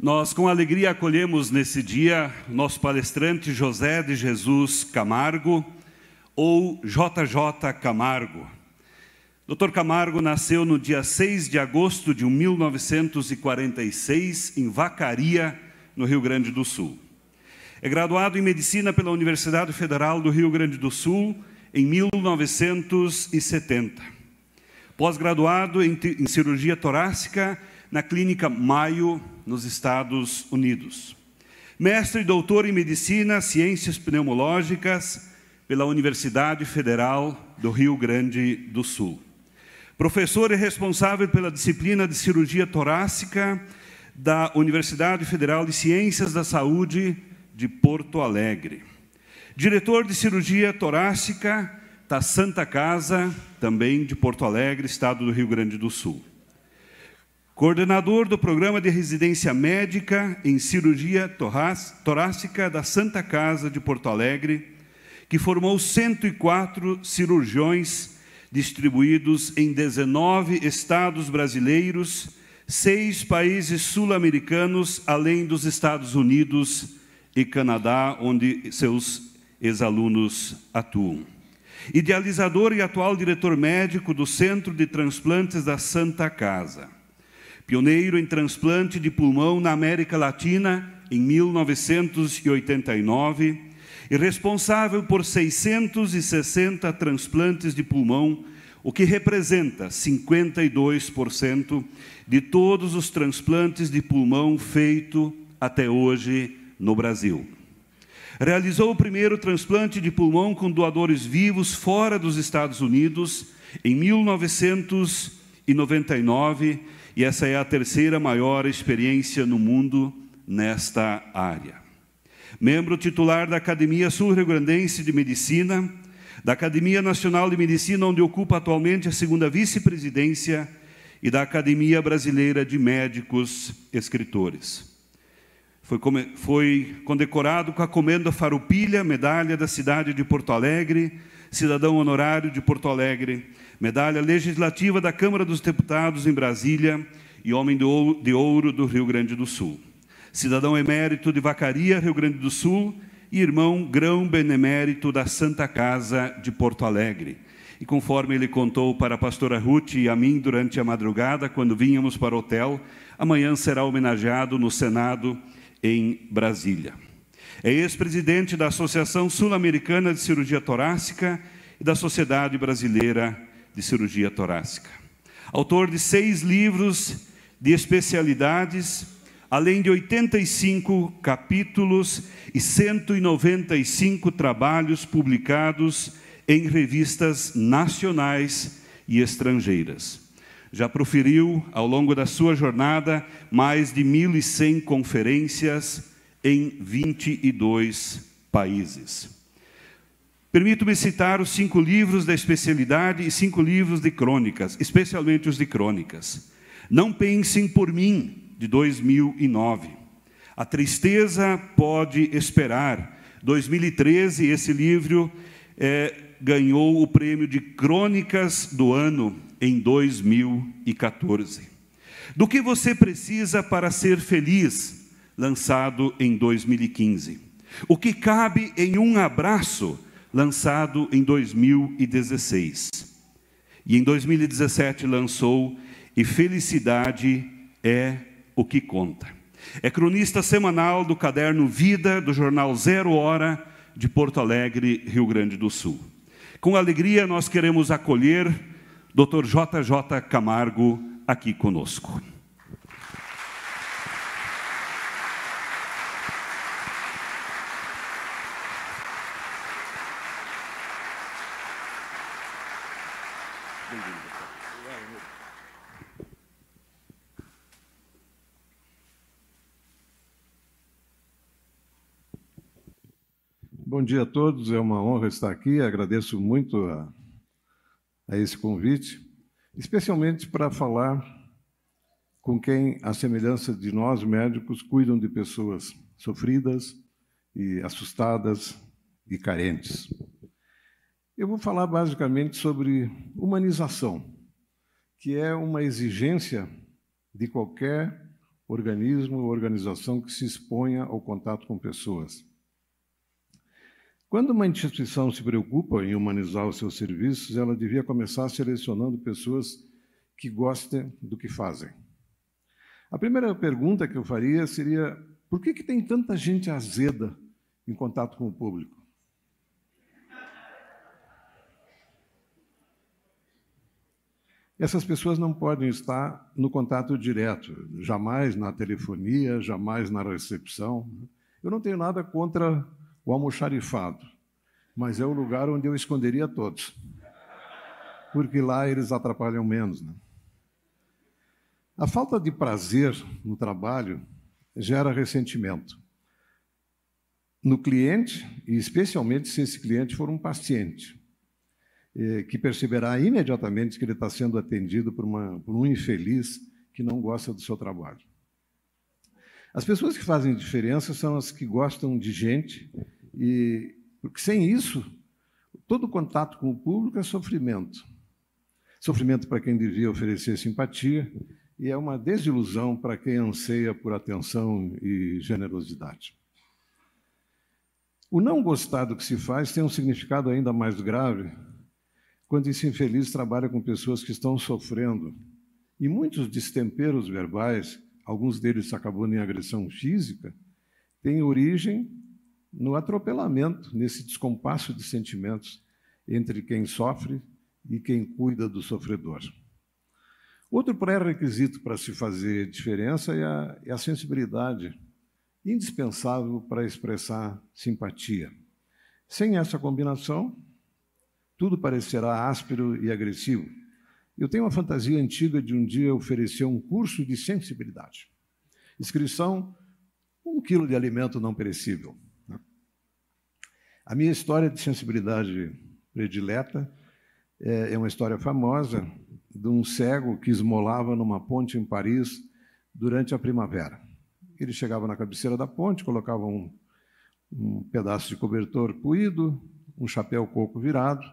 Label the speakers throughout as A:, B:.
A: Nós com alegria acolhemos nesse dia nosso palestrante José de Jesus Camargo, ou JJ Camargo. Dr. Camargo nasceu no dia 6 de agosto de 1946 em Vacaria, no Rio Grande do Sul. É graduado em medicina pela Universidade Federal do Rio Grande do Sul em 1970. Pós-graduado em, em cirurgia torácica na Clínica Mayo, nos Estados Unidos. Mestre e doutor em Medicina, Ciências Pneumológicas pela Universidade Federal do Rio Grande do Sul. Professor e responsável pela disciplina de Cirurgia Torácica da Universidade Federal de Ciências da Saúde de Porto Alegre. Diretor de Cirurgia Torácica da Santa Casa, também de Porto Alegre, estado do Rio Grande do Sul coordenador do Programa de Residência Médica em Cirurgia Torácica da Santa Casa de Porto Alegre, que formou 104 cirurgiões distribuídos em 19 estados brasileiros, seis países sul-americanos, além dos Estados Unidos e Canadá, onde seus ex-alunos atuam. Idealizador e atual diretor médico do Centro de Transplantes da Santa Casa pioneiro em transplante de pulmão na América Latina em 1989 e responsável por 660 transplantes de pulmão, o que representa 52% de todos os transplantes de pulmão feito até hoje no Brasil. Realizou o primeiro transplante de pulmão com doadores vivos fora dos Estados Unidos em 1999 e essa é a terceira maior experiência no mundo nesta área. Membro titular da Academia Sul-Rio-Grandense de Medicina, da Academia Nacional de Medicina, onde ocupa atualmente a segunda vice-presidência, e da Academia Brasileira de Médicos Escritores. Foi, foi condecorado com a Comenda Farupilha, medalha da cidade de Porto Alegre, cidadão honorário de Porto Alegre, medalha legislativa da Câmara dos Deputados em Brasília e homem de ouro do Rio Grande do Sul. Cidadão emérito de Vacaria, Rio Grande do Sul, e irmão grão benemérito da Santa Casa de Porto Alegre. E conforme ele contou para a pastora Ruth e a mim durante a madrugada, quando vínhamos para o hotel, amanhã será homenageado no Senado em Brasília. É ex-presidente da Associação Sul-Americana de Cirurgia Torácica e da Sociedade Brasileira de cirurgia torácica. Autor de seis livros de especialidades, além de 85 capítulos e 195 trabalhos publicados em revistas nacionais e estrangeiras. Já proferiu, ao longo da sua jornada, mais de 1.100 conferências em 22 países. Permito-me citar os cinco livros da especialidade e cinco livros de crônicas, especialmente os de crônicas. Não pensem por mim, de 2009. A tristeza pode esperar. 2013, esse livro é, ganhou o prêmio de Crônicas do Ano em 2014. Do que você precisa para ser feliz? Lançado em 2015. O que cabe em um abraço? lançado em 2016. E em 2017 lançou E Felicidade é o que conta. É cronista semanal do caderno Vida, do jornal Zero Hora, de Porto Alegre, Rio Grande do Sul. Com alegria, nós queremos acolher Dr. JJ Camargo aqui conosco.
B: Bom dia a todos, é uma honra estar aqui. Agradeço muito a, a esse convite, especialmente para falar com quem, à semelhança de nós médicos, cuidam de pessoas sofridas e assustadas e carentes. Eu vou falar basicamente sobre humanização, que é uma exigência de qualquer organismo ou organização que se exponha ao contato com pessoas. Quando uma instituição se preocupa em humanizar os seus serviços, ela devia começar selecionando pessoas que gostem do que fazem. A primeira pergunta que eu faria seria: por que, que tem tanta gente azeda em contato com o público? Essas pessoas não podem estar no contato direto, jamais na telefonia, jamais na recepção. Eu não tenho nada contra o almoxarifado, mas é o lugar onde eu esconderia todos, porque lá eles atrapalham menos. Né? A falta de prazer no trabalho gera ressentimento no cliente, e especialmente se esse cliente for um paciente, é, que perceberá imediatamente que ele está sendo atendido por, uma, por um infeliz que não gosta do seu trabalho. As pessoas que fazem diferença são as que gostam de gente e, porque sem isso, todo contato com o público é sofrimento. Sofrimento para quem devia oferecer simpatia e é uma desilusão para quem anseia por atenção e generosidade. O não gostar do que se faz tem um significado ainda mais grave quando esse infeliz trabalha com pessoas que estão sofrendo. E muitos destemperos verbais, alguns deles acabando em agressão física, têm origem no atropelamento, nesse descompasso de sentimentos entre quem sofre e quem cuida do sofredor. Outro pré-requisito para se fazer diferença é a, é a sensibilidade, indispensável para expressar simpatia. Sem essa combinação, tudo parecerá áspero e agressivo. Eu tenho uma fantasia antiga de um dia oferecer um curso de sensibilidade. Inscrição: um quilo de alimento não perecível. A minha história de sensibilidade predileta é, é uma história famosa de um cego que esmolava numa ponte em Paris durante a primavera. Ele chegava na cabeceira da ponte, colocava um, um pedaço de cobertor puído, um chapéu coco virado,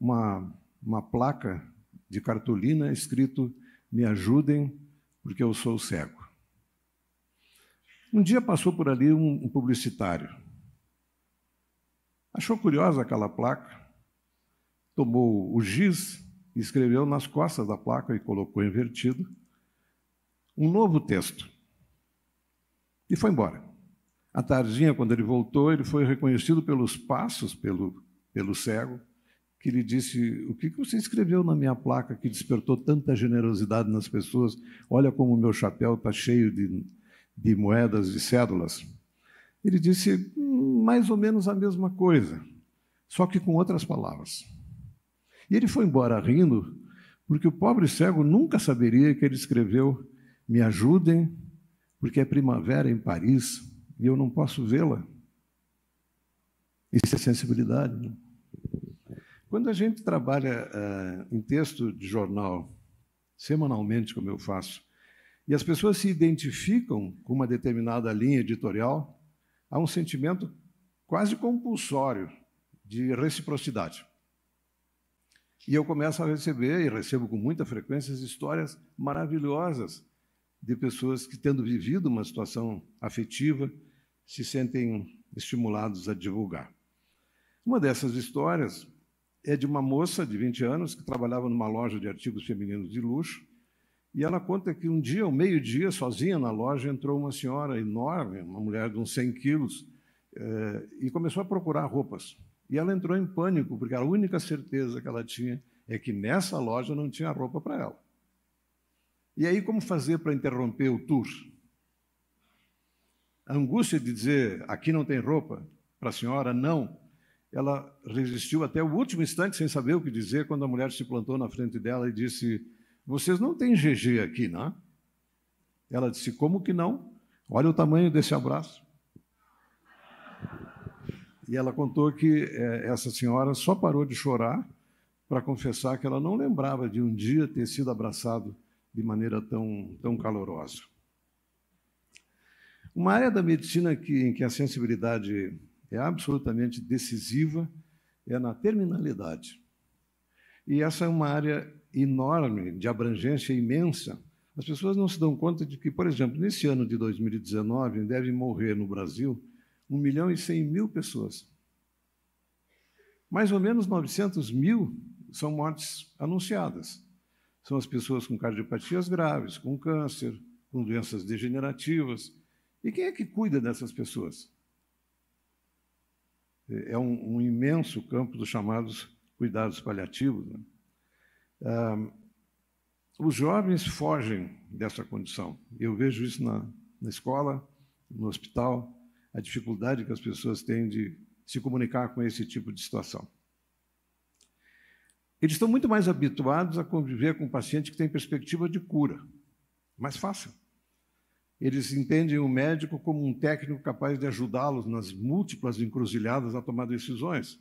B: uma, uma placa de cartolina escrito Me ajudem, porque eu sou cego. Um dia passou por ali um, um publicitário achou curiosa aquela placa, tomou o giz, escreveu nas costas da placa e colocou invertido um novo texto. E foi embora. À tardinha, quando ele voltou, ele foi reconhecido pelos passos, pelo, pelo cego, que lhe disse: O que você escreveu na minha placa que despertou tanta generosidade nas pessoas? Olha como o meu chapéu está cheio de, de moedas, e cédulas. Ele disse hum, mais ou menos a mesma coisa, só que com outras palavras. E ele foi embora rindo, porque o pobre cego nunca saberia que ele escreveu: Me ajudem, porque é primavera em Paris e eu não posso vê-la. Isso é sensibilidade. Né? Quando a gente trabalha uh, em texto de jornal, semanalmente, como eu faço, e as pessoas se identificam com uma determinada linha editorial, há um sentimento quase compulsório de reciprocidade. E eu começo a receber, e recebo com muita frequência, histórias maravilhosas de pessoas que, tendo vivido uma situação afetiva, se sentem estimulados a divulgar. Uma dessas histórias é de uma moça de 20 anos que trabalhava numa loja de artigos femininos de luxo e ela conta que um dia, ao meio-dia, sozinha na loja, entrou uma senhora enorme, uma mulher de uns 100 quilos, eh, e começou a procurar roupas. E ela entrou em pânico, porque a única certeza que ela tinha é que nessa loja não tinha roupa para ela. E aí, como fazer para interromper o tour? A angústia de dizer aqui não tem roupa, para a senhora não. Ela resistiu até o último instante sem saber o que dizer, quando a mulher se plantou na frente dela e disse: vocês não têm GG aqui, não? Né? Ela disse: Como que não? Olha o tamanho desse abraço. E ela contou que é, essa senhora só parou de chorar para confessar que ela não lembrava de um dia ter sido abraçado de maneira tão, tão calorosa. Uma área da medicina que, em que a sensibilidade é absolutamente decisiva é na terminalidade. E essa é uma área enorme, de abrangência imensa. As pessoas não se dão conta de que, por exemplo, nesse ano de 2019, devem morrer no Brasil 1 milhão e 100 mil pessoas. Mais ou menos 900 mil são mortes anunciadas. São as pessoas com cardiopatias graves, com câncer, com doenças degenerativas. E quem é que cuida dessas pessoas? É, é um, um imenso campo dos chamados cuidados paliativos. Né? Ah, os jovens fogem dessa condição. Eu vejo isso na, na escola, no hospital, a dificuldade que as pessoas têm de se comunicar com esse tipo de situação. Eles estão muito mais habituados a conviver com um paciente que tem perspectiva de cura. Mais fácil. Eles entendem o médico como um técnico capaz de ajudá-los nas múltiplas encruzilhadas a tomar decisões.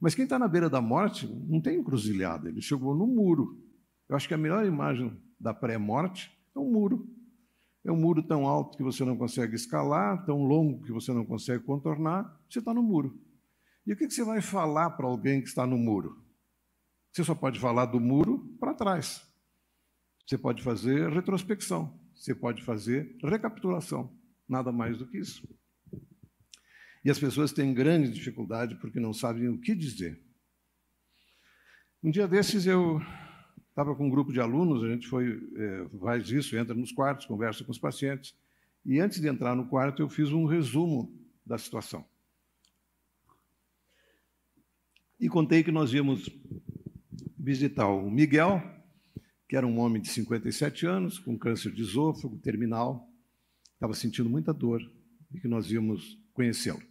B: Mas quem está na beira da morte não tem encruzilhada, ele chegou no muro. Eu acho que a melhor imagem da pré-morte é um muro. É um muro tão alto que você não consegue escalar, tão longo que você não consegue contornar, você está no muro. E o que, você vai falar para alguém que está no muro? Você só pode falar do muro para trás. Você pode fazer retrospecção, você pode fazer recapitulação, nada mais do que isso. E as pessoas têm grande dificuldade porque não sabem o que dizer. Um dia desses eu estava com um grupo de alunos, a gente foi, é, faz isso, entra nos quartos, conversa com os pacientes. E antes de entrar no quarto, eu fiz um resumo da situação. E contei que nós íamos visitar o Miguel, que era um homem de 57 anos, com câncer de esôfago terminal, estava sentindo muita dor, e que nós íamos conhecê-lo.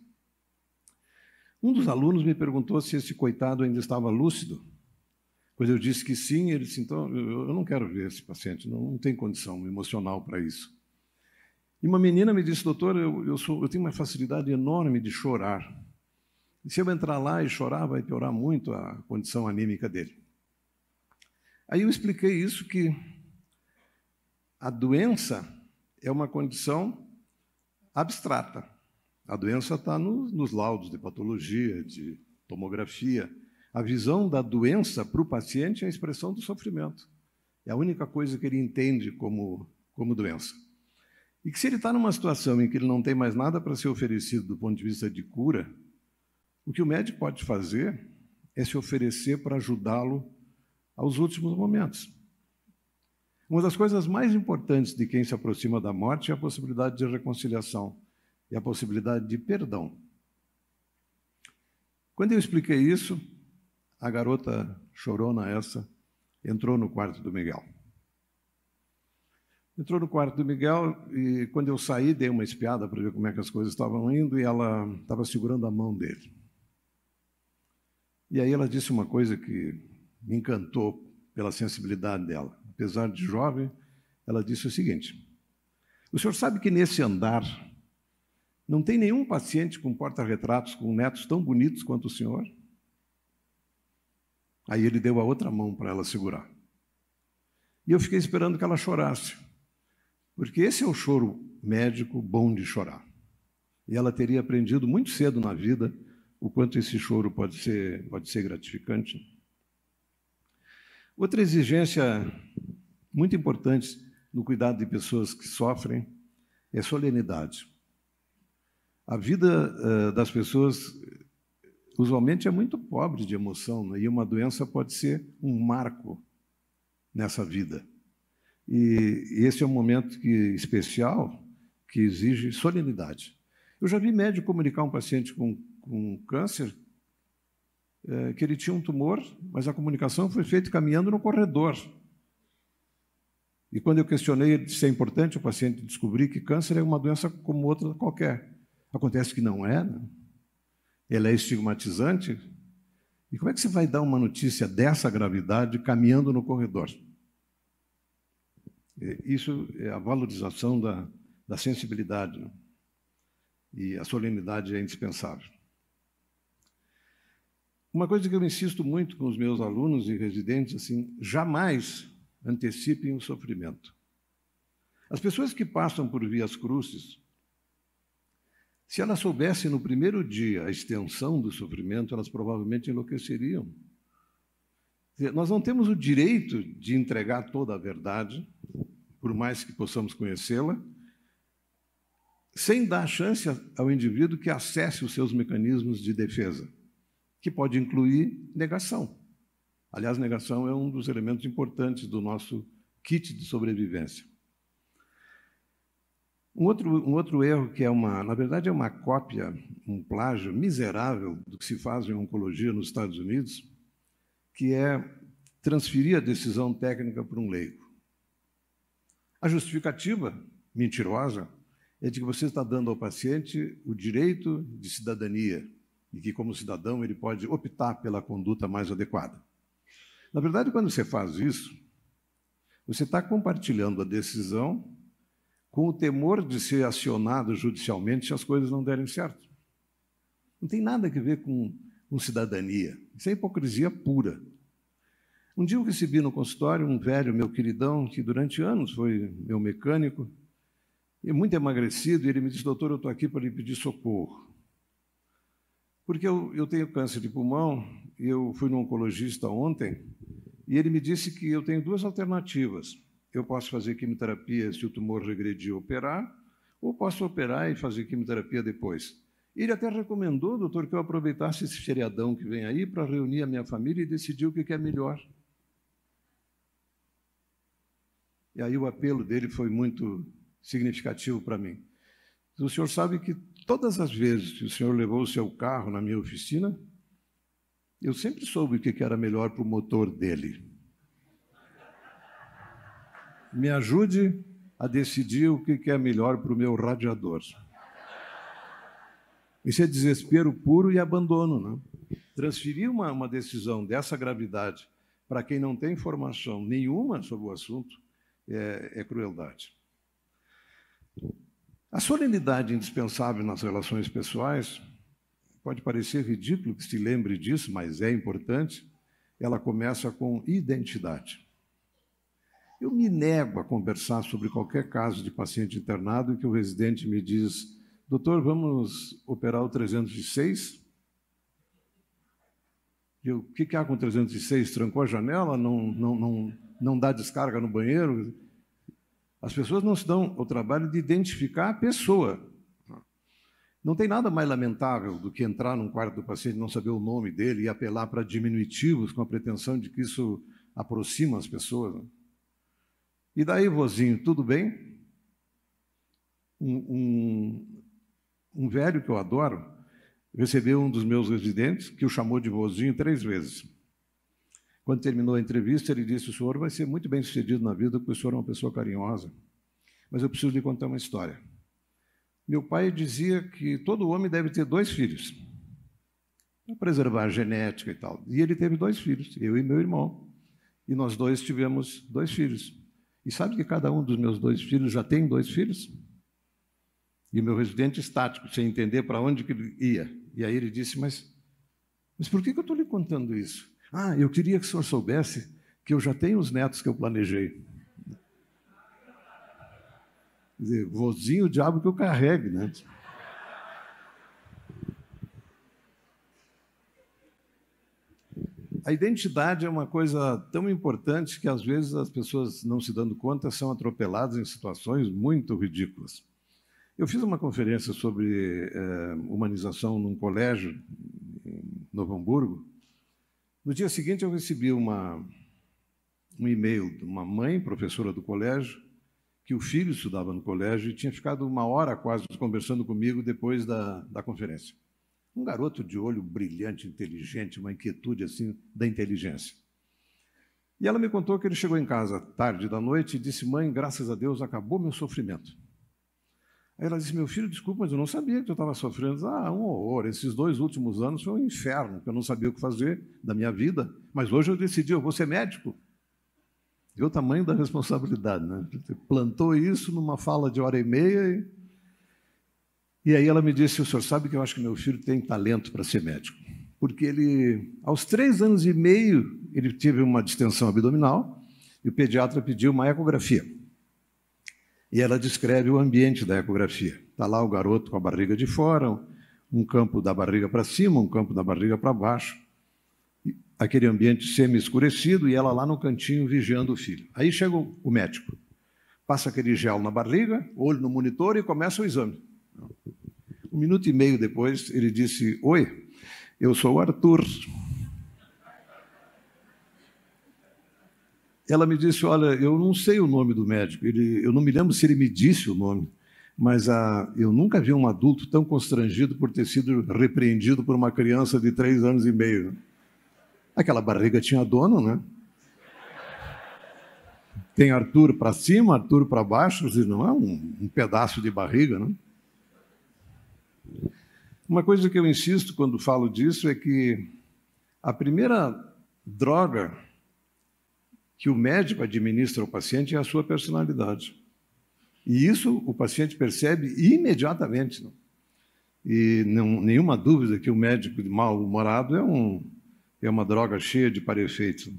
B: Um dos alunos me perguntou se esse coitado ainda estava lúcido. Pois eu disse que sim, ele disse: então, eu não quero ver esse paciente, não, não tem condição emocional para isso. E uma menina me disse: doutor, eu, eu, sou, eu tenho uma facilidade enorme de chorar. E se eu entrar lá e chorar, vai piorar muito a condição anímica dele. Aí eu expliquei isso que a doença é uma condição abstrata. A doença está no, nos laudos de patologia, de tomografia. A visão da doença para o paciente é a expressão do sofrimento. É a única coisa que ele entende como, como doença. E que se ele está numa situação em que ele não tem mais nada para ser oferecido do ponto de vista de cura, o que o médico pode fazer é se oferecer para ajudá-lo aos últimos momentos. Uma das coisas mais importantes de quem se aproxima da morte é a possibilidade de reconciliação e a possibilidade de perdão. Quando eu expliquei isso, a garota chorona essa entrou no quarto do Miguel. Entrou no quarto do Miguel e quando eu saí dei uma espiada para ver como é que as coisas estavam indo e ela estava segurando a mão dele. E aí ela disse uma coisa que me encantou pela sensibilidade dela. Apesar de jovem, ela disse o seguinte: O senhor sabe que nesse andar não tem nenhum paciente com porta-retratos com netos tão bonitos quanto o senhor? Aí ele deu a outra mão para ela segurar. E eu fiquei esperando que ela chorasse, porque esse é o choro médico bom de chorar. E ela teria aprendido muito cedo na vida o quanto esse choro pode ser, pode ser gratificante. Outra exigência muito importante no cuidado de pessoas que sofrem é solenidade. A vida eh, das pessoas usualmente é muito pobre de emoção, né? e uma doença pode ser um marco nessa vida. E, e esse é um momento que, especial que exige solenidade. Eu já vi médico comunicar um paciente com, com câncer é, que ele tinha um tumor, mas a comunicação foi feita caminhando no corredor. E quando eu questionei se é importante o paciente descobrir que câncer é uma doença como outra qualquer, Acontece que não é, né? Ela é estigmatizante. E como é que você vai dar uma notícia dessa gravidade caminhando no corredor? É, isso é a valorização da, da sensibilidade. Né? E a solenidade é indispensável. Uma coisa que eu insisto muito com os meus alunos e residentes, assim, jamais antecipem o sofrimento. As pessoas que passam por vias cruzes se elas soubessem no primeiro dia a extensão do sofrimento, elas provavelmente enlouqueceriam. nós não temos o direito de entregar toda a verdade, por mais que possamos conhecê-la, sem dar chance ao indivíduo que acesse os seus mecanismos de defesa, que pode incluir negação. Aliás, negação é um dos elementos importantes do nosso kit de sobrevivência. Um outro, um outro erro que é uma, na verdade, é uma cópia, um plágio miserável do que se faz em oncologia nos Estados Unidos, que é transferir a decisão técnica para um leigo. A justificativa mentirosa é de que você está dando ao paciente o direito de cidadania e que, como cidadão, ele pode optar pela conduta mais adequada. Na verdade, quando você faz isso, você está compartilhando a decisão com o temor de ser acionado judicialmente se as coisas não derem certo. Não tem nada a ver com, com cidadania. Isso é hipocrisia pura. Um dia eu recebi no consultório um velho, meu queridão, que durante anos foi meu mecânico, e muito emagrecido, e ele me disse: Doutor, eu estou aqui para lhe pedir socorro. Porque eu, eu tenho câncer de pulmão, eu fui no oncologista ontem, e ele me disse que eu tenho duas alternativas. Eu posso fazer quimioterapia se o tumor regredir operar, ou posso operar e fazer quimioterapia depois. Ele até recomendou, doutor, que eu aproveitasse esse feriadão que vem aí para reunir a minha família e decidir o que é melhor. E aí o apelo dele foi muito significativo para mim. O senhor sabe que todas as vezes que o senhor levou o seu carro na minha oficina, eu sempre soube o que era melhor para o motor dele me ajude a decidir o que é melhor para o meu radiador. Isso é desespero puro e abandono. Né? Transferir uma, uma decisão dessa gravidade para quem não tem informação nenhuma sobre o assunto é, é crueldade. A solenidade indispensável nas relações pessoais pode parecer ridículo que se lembre disso, mas é importante. Ela começa com identidade. Eu me nego a conversar sobre qualquer caso de paciente internado que o residente me diz: doutor, vamos operar o 306? E o que, que há com o 306? Trancou a janela? Não, não, não, não dá descarga no banheiro? As pessoas não se dão o trabalho de identificar a pessoa. Não tem nada mais lamentável do que entrar num quarto do paciente, não saber o nome dele e apelar para diminutivos com a pretensão de que isso aproxima as pessoas. Né? E daí, vozinho, tudo bem? Um, um, um velho que eu adoro recebeu um dos meus residentes, que o chamou de vozinho três vezes. Quando terminou a entrevista, ele disse: O senhor vai ser muito bem sucedido na vida, porque o senhor é uma pessoa carinhosa. Mas eu preciso lhe contar uma história. Meu pai dizia que todo homem deve ter dois filhos, para preservar a genética e tal. E ele teve dois filhos, eu e meu irmão. E nós dois tivemos dois filhos. E sabe que cada um dos meus dois filhos já tem dois filhos? E o meu residente estático, sem entender para onde que ele ia. E aí ele disse: Mas, mas por que, que eu estou lhe contando isso? Ah, eu queria que o senhor soubesse que eu já tenho os netos que eu planejei. dizer, vozinho o diabo que eu carregue, né? a identidade é uma coisa tão importante que às vezes as pessoas, não se dando conta, são atropeladas em situações muito ridículas. Eu fiz uma conferência sobre eh, humanização num colégio em Novo Hamburgo. No dia seguinte, eu recebi uma, um e-mail de uma mãe, professora do colégio, que o filho estudava no colégio e tinha ficado uma hora quase conversando comigo depois da, da conferência. Um garoto de olho brilhante, inteligente, uma inquietude assim da inteligência. E ela me contou que ele chegou em casa tarde da noite e disse: Mãe, graças a Deus acabou meu sofrimento. Aí ela disse: Meu filho, desculpa, mas eu não sabia que eu estava sofrendo. Ah, um horror. Esses dois últimos anos foi um inferno, que eu não sabia o que fazer da minha vida. Mas hoje eu decidi, eu vou ser médico. Vê o tamanho da responsabilidade, né? plantou isso numa fala de hora e meia e e aí ela me disse: O senhor sabe que eu acho que meu filho tem talento para ser médico. Porque ele, aos três anos e meio, ele teve uma distensão abdominal e o pediatra pediu uma ecografia. E ela descreve o ambiente da ecografia. Está lá o garoto com a barriga de fora, um campo da barriga para cima, um campo da barriga para baixo. Aquele ambiente semi-escurecido e ela lá no cantinho vigiando o filho. Aí chega o médico, passa aquele gel na barriga, olho no monitor e começa o exame. Um minuto e meio depois, ele disse: Oi, eu sou o Arthur. Ela me disse: Olha, eu não sei o nome do médico. Ele, eu não me lembro se ele me disse o nome, mas a, ah, eu nunca vi um adulto tão constrangido por ter sido repreendido por uma criança de três anos e meio. Aquela barriga tinha dono, né? Tem Arthur para cima, Arthur para baixo, não é um, um pedaço de barriga, não? Né? Uma coisa que eu insisto quando falo disso é que a primeira droga que o médico administra ao paciente é a sua personalidade. E isso o paciente percebe imediatamente. Né? E não, nenhuma dúvida que o médico mal-humorado é, um, é uma droga cheia de parefeitos.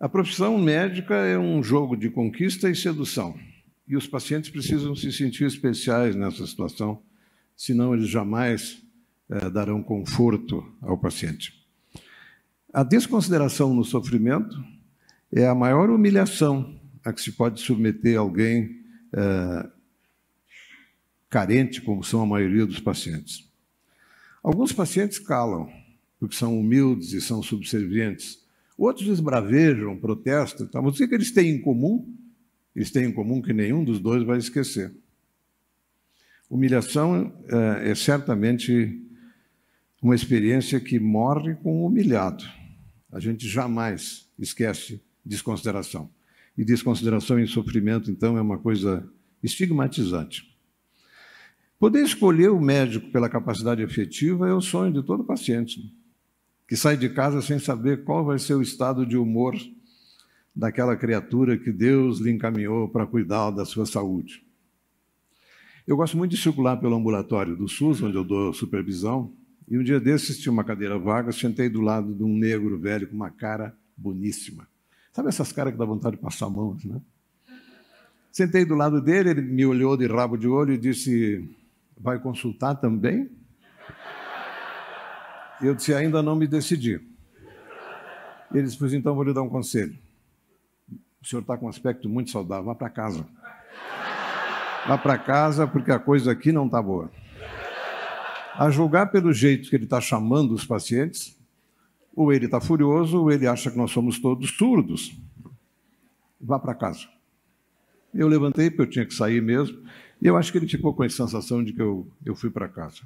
B: A profissão médica é um jogo de conquista e sedução. E os pacientes precisam se sentir especiais nessa situação, senão eles jamais é, darão conforto ao paciente. A desconsideração no sofrimento é a maior humilhação a que se pode submeter alguém é, carente, como são a maioria dos pacientes. Alguns pacientes calam, porque são humildes e são subservientes. Outros esbravejam, protestam. Mas o é que eles têm em comum? eles têm em comum que nenhum dos dois vai esquecer. Humilhação é, é certamente uma experiência que morre com o humilhado. A gente jamais esquece desconsideração. E desconsideração e sofrimento, então, é uma coisa estigmatizante. Poder escolher o médico pela capacidade efetiva é o sonho de todo paciente, que sai de casa sem saber qual vai ser o estado de humor daquela criatura que Deus lhe encaminhou para cuidar da sua saúde. Eu gosto muito de circular pelo ambulatório do SUS, onde eu dou supervisão, e um dia desses tinha uma cadeira vaga, sentei do lado de um negro velho com uma cara boníssima. Sabe essas caras que dá vontade de passar a mão, né? Sentei do lado dele, ele me olhou de rabo de olho e disse: Vai consultar também? Eu disse: Ainda não me decidi. Ele disse: Pois então vou lhe dar um conselho o senhor está com um aspecto muito saudável, vá para casa. Vá para casa porque a coisa aqui não está boa. A julgar pelo jeito que ele está chamando os pacientes, ou ele está furioso, ou ele acha que nós somos todos surdos. Vá para casa. Eu levantei, porque eu tinha que sair mesmo, e eu acho que ele ficou com a sensação de que eu, eu fui para casa.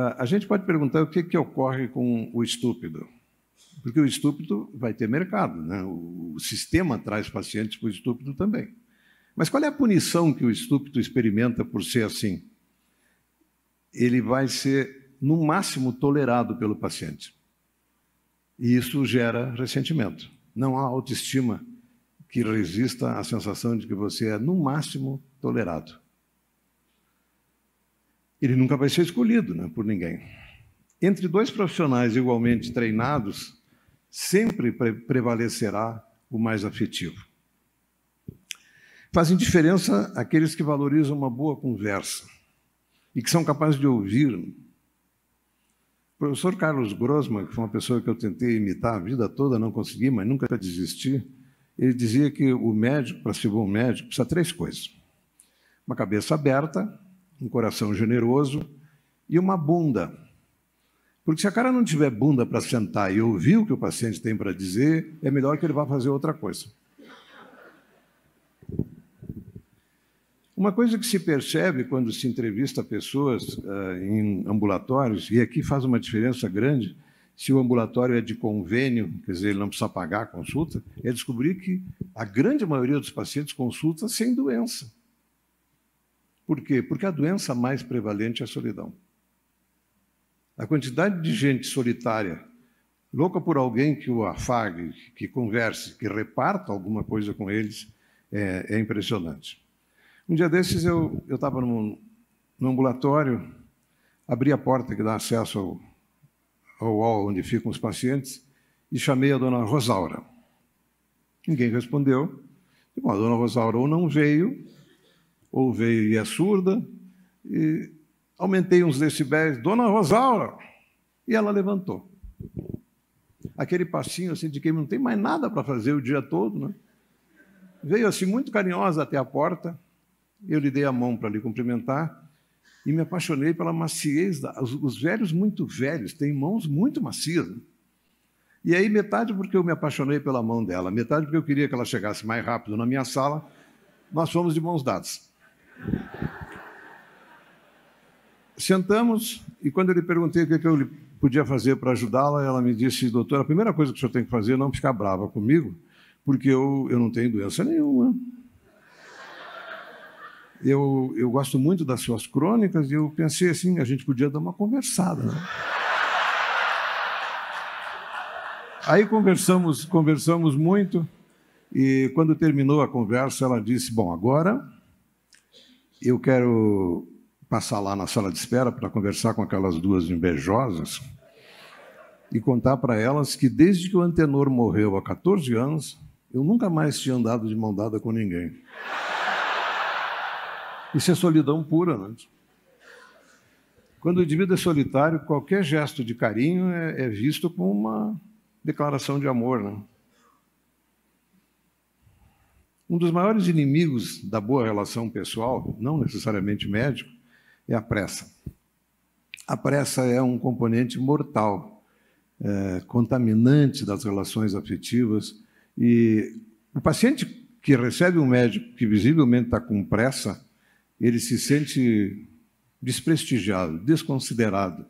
B: Ah, a gente pode perguntar o que, que ocorre com o estúpido. Porque o estúpido vai ter mercado, né? o, o sistema traz pacientes para o estúpido também. Mas qual é a punição que o estúpido experimenta por ser assim? Ele vai ser, no máximo, tolerado pelo paciente. E isso gera ressentimento. Não há autoestima que resista à sensação de que você é, no máximo, tolerado ele nunca vai ser escolhido né, por ninguém. Entre dois profissionais igualmente treinados, sempre pre prevalecerá o mais afetivo. Fazem diferença aqueles que valorizam uma boa conversa e que são capazes de ouvir. O professor Carlos Grossman, que foi uma pessoa que eu tentei imitar a vida toda, não consegui, mas nunca desisti, ele dizia que o médico, para ser bom médico, precisa de três coisas: uma cabeça aberta, um coração generoso e uma bunda. Porque se a cara não tiver bunda para sentar e ouvir o que o paciente tem para dizer, é melhor que ele vá fazer outra coisa. Uma coisa que se percebe quando se entrevista pessoas uh, em ambulatórios, e aqui faz uma diferença grande, se o ambulatório é de convênio, quer dizer, ele não precisa pagar a consulta, é descobrir que a grande maioria dos pacientes consulta sem doença. Por quê? Porque a doença mais prevalente é a solidão. A quantidade de gente solitária, louca por alguém que o afague, que converse, que reparta alguma coisa com eles, é, é impressionante. Um dia desses eu estava no ambulatório, abri a porta que dá acesso ao, ao hall onde ficam os pacientes e chamei a dona Rosaura. Ninguém respondeu. Bom, a dona Rosaura ou não veio ou veio e é surda, e aumentei uns decibéis, Dona Rosaura! E ela levantou. Aquele passinho assim de quem não tem mais nada para fazer o dia todo, né? Veio assim muito carinhosa até a porta, eu lhe dei a mão para lhe cumprimentar e me apaixonei pela maciez. Da... Os, os, velhos, muito velhos, têm mãos muito macias. Né? E aí, metade porque eu me apaixonei pela mão dela, metade porque eu queria que ela chegasse mais rápido na minha sala, nós fomos de mãos dadas. Sentamos e quando eu lhe perguntei o que, é que eu podia fazer para ajudá-la, ela me disse, doutor, a primeira coisa que o senhor tem que fazer é não ficar brava comigo, porque eu, eu não tenho doença nenhuma. Eu, eu gosto muito das suas crônicas e eu pensei assim, a gente podia dar uma conversada. Né? Aí conversamos, conversamos muito e quando terminou a conversa, ela disse, bom, agora eu quero passar lá na sala de espera para conversar com aquelas duas invejosas e contar para elas que desde que o Antenor morreu há 14 anos, eu nunca mais tinha andado de mão dada com ninguém. Isso é solidão pura, né? Quando o indivíduo é solitário, qualquer gesto de carinho é, é visto como uma declaração de amor, né? Um dos maiores inimigos da boa relação pessoal, não necessariamente médico, é a pressa. A pressa é um componente mortal, é, contaminante das relações afetivas. E o paciente que recebe um médico que visivelmente está com pressa, ele se sente desprestigiado, desconsiderado.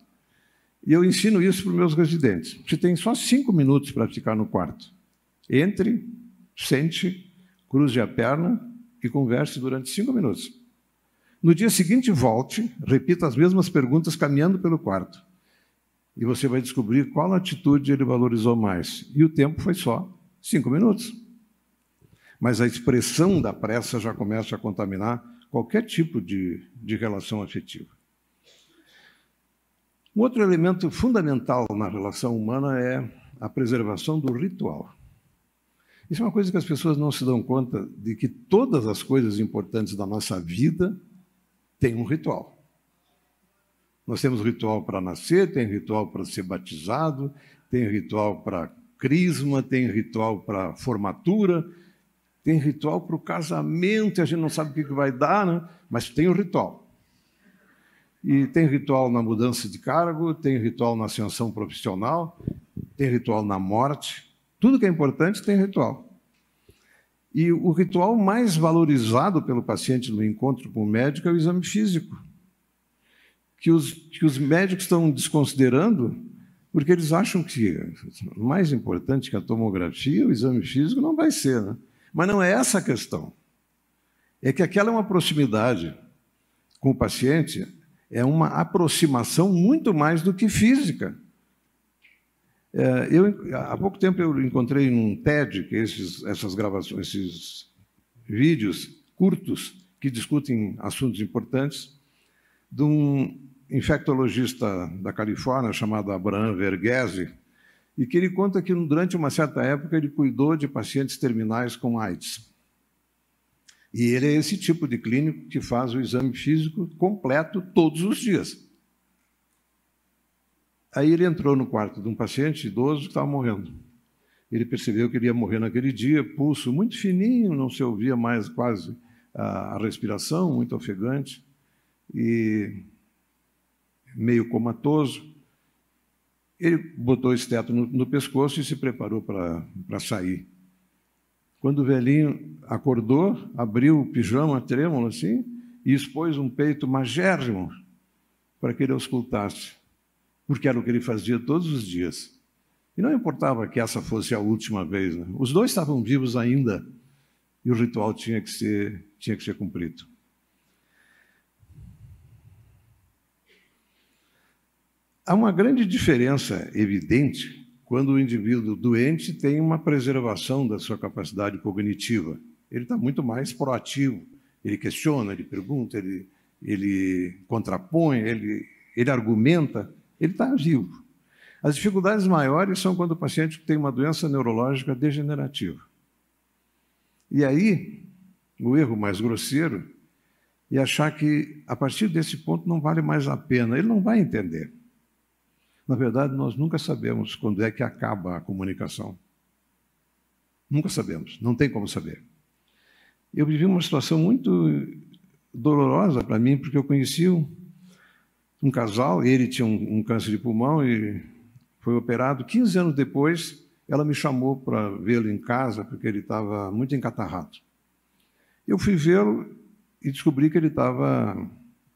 B: E eu ensino isso para os meus residentes. Você tem só cinco minutos para ficar no quarto. Entre, sente cruze a perna e converse durante cinco minutos. No dia seguinte, volte, repita as mesmas perguntas caminhando pelo quarto. E você vai descobrir qual atitude ele valorizou mais. E o tempo foi só cinco minutos. Mas a expressão da pressa já começa a contaminar qualquer tipo de, de relação afetiva. Um outro elemento fundamental na relação humana é a preservação do ritual. Isso é uma coisa que as pessoas não se dão conta de que todas as coisas importantes da nossa vida têm um ritual. Nós temos ritual para nascer, tem ritual para ser batizado, tem ritual para crisma, tem ritual para formatura, tem ritual para o casamento, e a gente não sabe o que vai dar, né? mas tem o ritual. E tem ritual na mudança de cargo, tem ritual na ascensão profissional, tem ritual na morte, tudo que é importante tem ritual. E o ritual mais valorizado pelo paciente no encontro com o médico é o exame físico, que os, que os médicos estão desconsiderando, porque eles acham que mais importante que a tomografia, o exame físico não vai ser. Né? Mas não é essa a questão. É que aquela é uma proximidade com o paciente, é uma aproximação muito mais do que física. É, eu, há pouco tempo eu encontrei um TED que esses, essas gravações, esses vídeos curtos que discutem assuntos importantes, de um infectologista da Califórnia chamado Abraham Verghese, e que ele conta que durante uma certa época ele cuidou de pacientes terminais com AIDS. E ele é esse tipo de clínico que faz o exame físico completo todos os dias. Aí ele entrou no quarto de um paciente idoso que estava morrendo. Ele percebeu que ele ia morrer naquele dia, pulso muito fininho, não se ouvia mais quase a, a respiração, muito ofegante e meio comatoso. Ele botou esse teto no, no pescoço e se preparou para sair. Quando o velhinho acordou, abriu o pijama trêmulo assim e expôs um peito magérrimo para que ele auscultasse porque era o que ele fazia todos os dias. E não importava que essa fosse a última vez, né? os dois estavam vivos ainda e o ritual tinha que ser, tinha que ser cumprido. Há uma grande diferença evidente quando o indivíduo doente tem uma preservação da sua capacidade cognitiva. Ele está muito mais proativo, ele questiona, ele pergunta, ele, ele contrapõe, ele, ele argumenta. Ele está vivo. As dificuldades maiores são quando o paciente tem uma doença neurológica degenerativa. E aí, o erro mais grosseiro é achar que a partir desse ponto não vale mais a pena. Ele não vai entender. Na verdade, nós nunca sabemos quando é que acaba a comunicação. Nunca sabemos, não tem como saber. Eu vivi uma situação muito dolorosa para mim, porque eu conheci um, um casal, ele tinha um, um câncer de pulmão e foi operado. 15 anos depois, ela me chamou para vê-lo em casa, porque ele estava muito encatarrado. Eu fui vê-lo e descobri que ele estava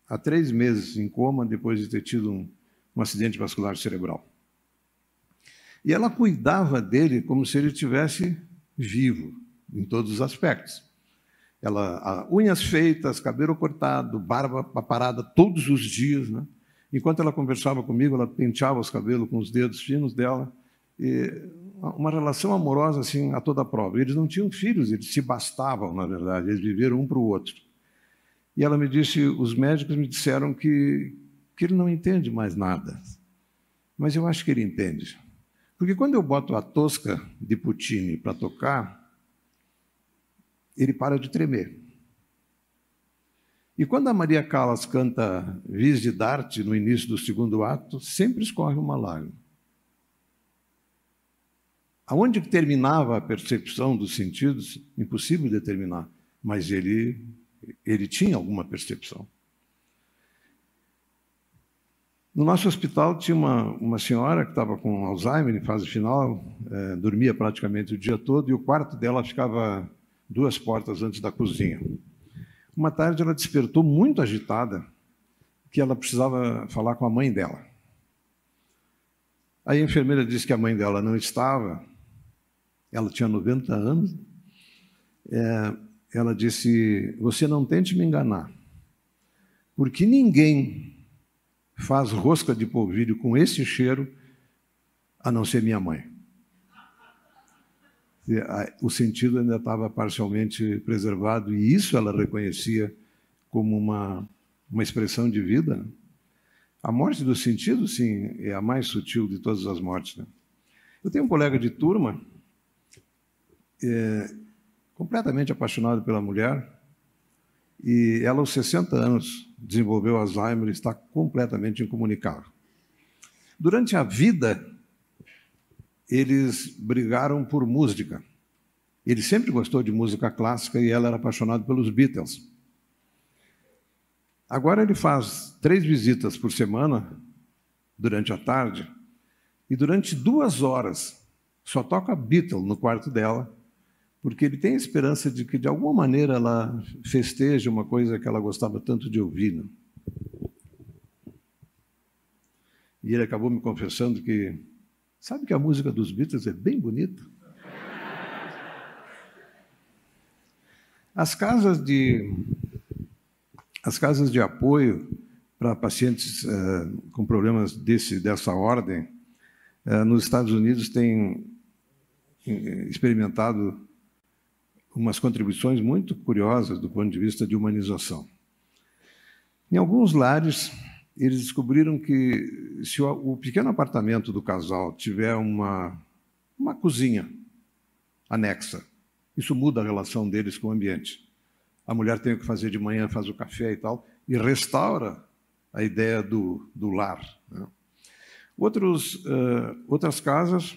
B: há três meses em coma, depois de ter tido um, um, acidente vascular cerebral. E ela cuidava dele como se ele estivesse vivo, em todos os aspectos. Ela, unhas feitas, cabelo cortado, barba aparada todos os dias, né? Enquanto ela conversava comigo, ela penteava os cabelos com os dedos finos dela. E uma relação amorosa, assim, a toda prova. Eles não tinham filhos, eles se bastavam, na verdade. Eles viveram um para o outro. E ela me disse, os médicos me disseram que, que ele não entende mais nada. Mas eu acho que ele entende. Porque quando eu boto a tosca de Putini para tocar, ele para de tremer. E quando a Maria Callas canta Vis de Darte no início do segundo ato, sempre escorre uma lágrima. Aonde terminava a percepção dos sentidos, impossível determinar, mas ele, ele tinha alguma percepção. No nosso hospital tinha uma, uma senhora que estava com Alzheimer em fase final, eh, dormia praticamente o dia todo e o quarto dela ficava duas portas antes da cozinha. Uma tarde ela despertou muito agitada que ela precisava falar com a mãe dela. Aí a enfermeira disse que a mãe dela não estava, ela tinha 90 anos. É, ela disse: Você não tente me enganar, porque ninguém faz rosca de polvilho com esse cheiro a não ser minha mãe o sentido ainda estava parcialmente preservado, e isso ela reconhecia como uma, uma expressão de vida. Né? A morte do sentido, sim, é a mais sutil de todas as mortes. Né? Eu tenho um colega de turma, é, completamente apaixonado pela mulher, e ela, aos 60 anos, desenvolveu Alzheimer e está completamente incomunicável. Durante a vida, eles brigaram por música. Ele sempre gostou de música clássica e ela era apaixonada pelos Beatles. Agora ele faz três visitas por semana, durante a tarde, e durante duas horas só toca Beatles no quarto dela, porque ele tem a esperança de que, de alguma maneira, ela festeje uma coisa que ela gostava tanto de ouvir. Né? E ele acabou me confessando que Sabe que a música dos Beatles é bem bonita? As casas de, as casas de apoio para pacientes uh, com problemas desse, dessa ordem, uh, nos Estados Unidos têm eh, experimentado umas contribuições muito curiosas do ponto de vista de humanização. Em alguns lares, eles descobriram que se o, o pequeno apartamento do casal tiver uma, uma cozinha anexa, isso muda a relação deles com o ambiente. A mulher tem o que fazer de manhã, faz o café e tal, e restaura a ideia do, do lar. Né? Outros, uh, outras casas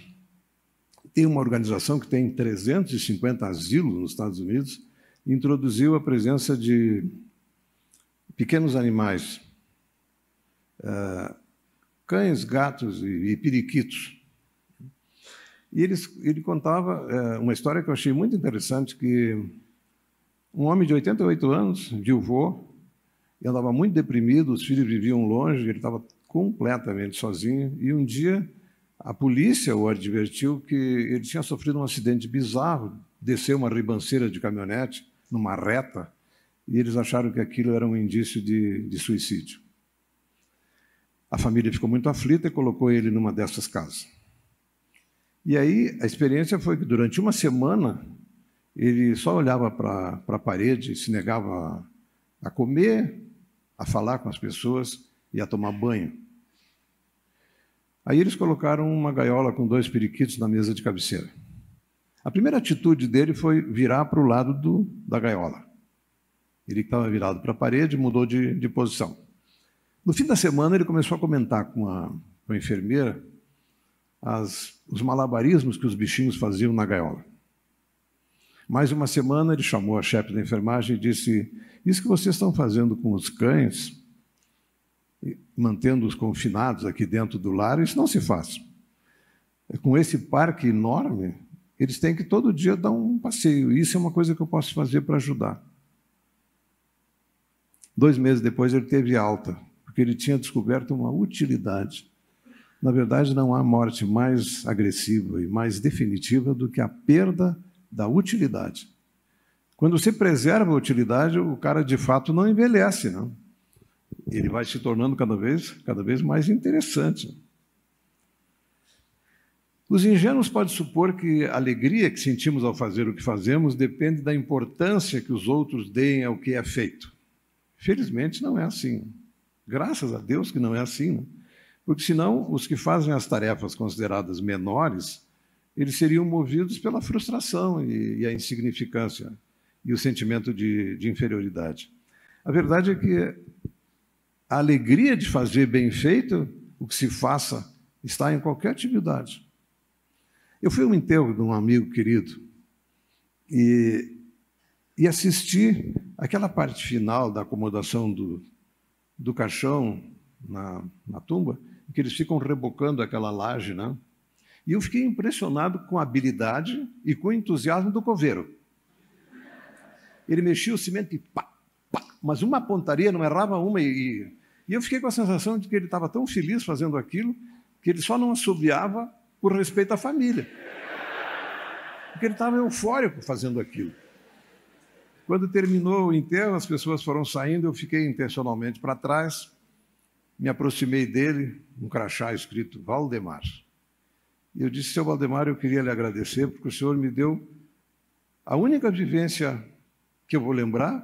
B: tem uma organização que tem 350 asilos nos Estados Unidos, introduziu a presença de pequenos animais ah, cães, gatos e, e periquitos. E ele, ele contava eh, uma história que eu achei muito interessante, que um homem de 88 anos, viu e andava muito deprimido, os filhos viviam longe, ele estava completamente sozinho, e um dia a polícia o advertiu que ele tinha sofrido um acidente bizarro, desceu uma ribanceira de caminhonete numa reta, e eles acharam que aquilo era um indício de, de suicídio. A família ficou muito aflita e colocou ele numa dessas casas. E aí a experiência foi que durante uma semana ele só olhava para a parede, se negava a, comer, a falar com as pessoas e a tomar banho. Aí eles colocaram uma gaiola com dois periquitos na mesa de cabeceira. A primeira atitude dele foi virar para o lado do, da gaiola. Ele estava virado para a parede, mudou de, de posição. No fim da semana, ele começou a comentar com a, com a enfermeira as, os malabarismos que os bichinhos faziam na gaiola. Mais uma semana, ele chamou a chefe da enfermagem e disse: Isso que vocês estão fazendo com os cães, mantendo-os confinados aqui dentro do lar, isso não se faz. Com esse parque enorme, eles têm que todo dia dar um passeio. Isso é uma coisa que eu posso fazer para ajudar. Dois meses depois, ele teve alta porque ele tinha descoberto uma utilidade. Na verdade, não há morte mais agressiva e mais definitiva do que a perda da utilidade. Quando se preserva a utilidade, o cara de fato não envelhece, não? Né? Ele vai se tornando cada vez, cada vez mais interessante. Os ingênuos podem supor que a alegria que sentimos ao fazer o que fazemos depende da importância que os outros deem ao que é feito. Felizmente, não é assim. Graças a Deus que não é assim, né? porque senão os que fazem as tarefas consideradas menores, eles seriam movidos pela frustração e, e a insignificância e o sentimento de, de inferioridade. A verdade é que a alegria de fazer bem feito, o que se faça, está em qualquer atividade. Eu fui um enterro de um amigo querido e, e assisti aquela parte final da acomodação do, do caixão na, na tumba, que eles ficam rebocando aquela laje, né? E eu fiquei impressionado com a habilidade e com o entusiasmo do coveiro. Ele mexia o cimento e pá, pá, mas uma pontaria, não errava uma. E, e eu fiquei com a sensação de que ele estava tão feliz fazendo aquilo que ele só não assobiava por respeito à família. Porque ele estava eufórico fazendo aquilo. Quando terminou o enterro, as pessoas foram saindo, eu fiquei intencionalmente para trás, me aproximei dele, um crachá escrito Valdemar. E eu disse, seu Valdemar, eu queria lhe agradecer, porque o senhor me deu a única vivência que eu vou lembrar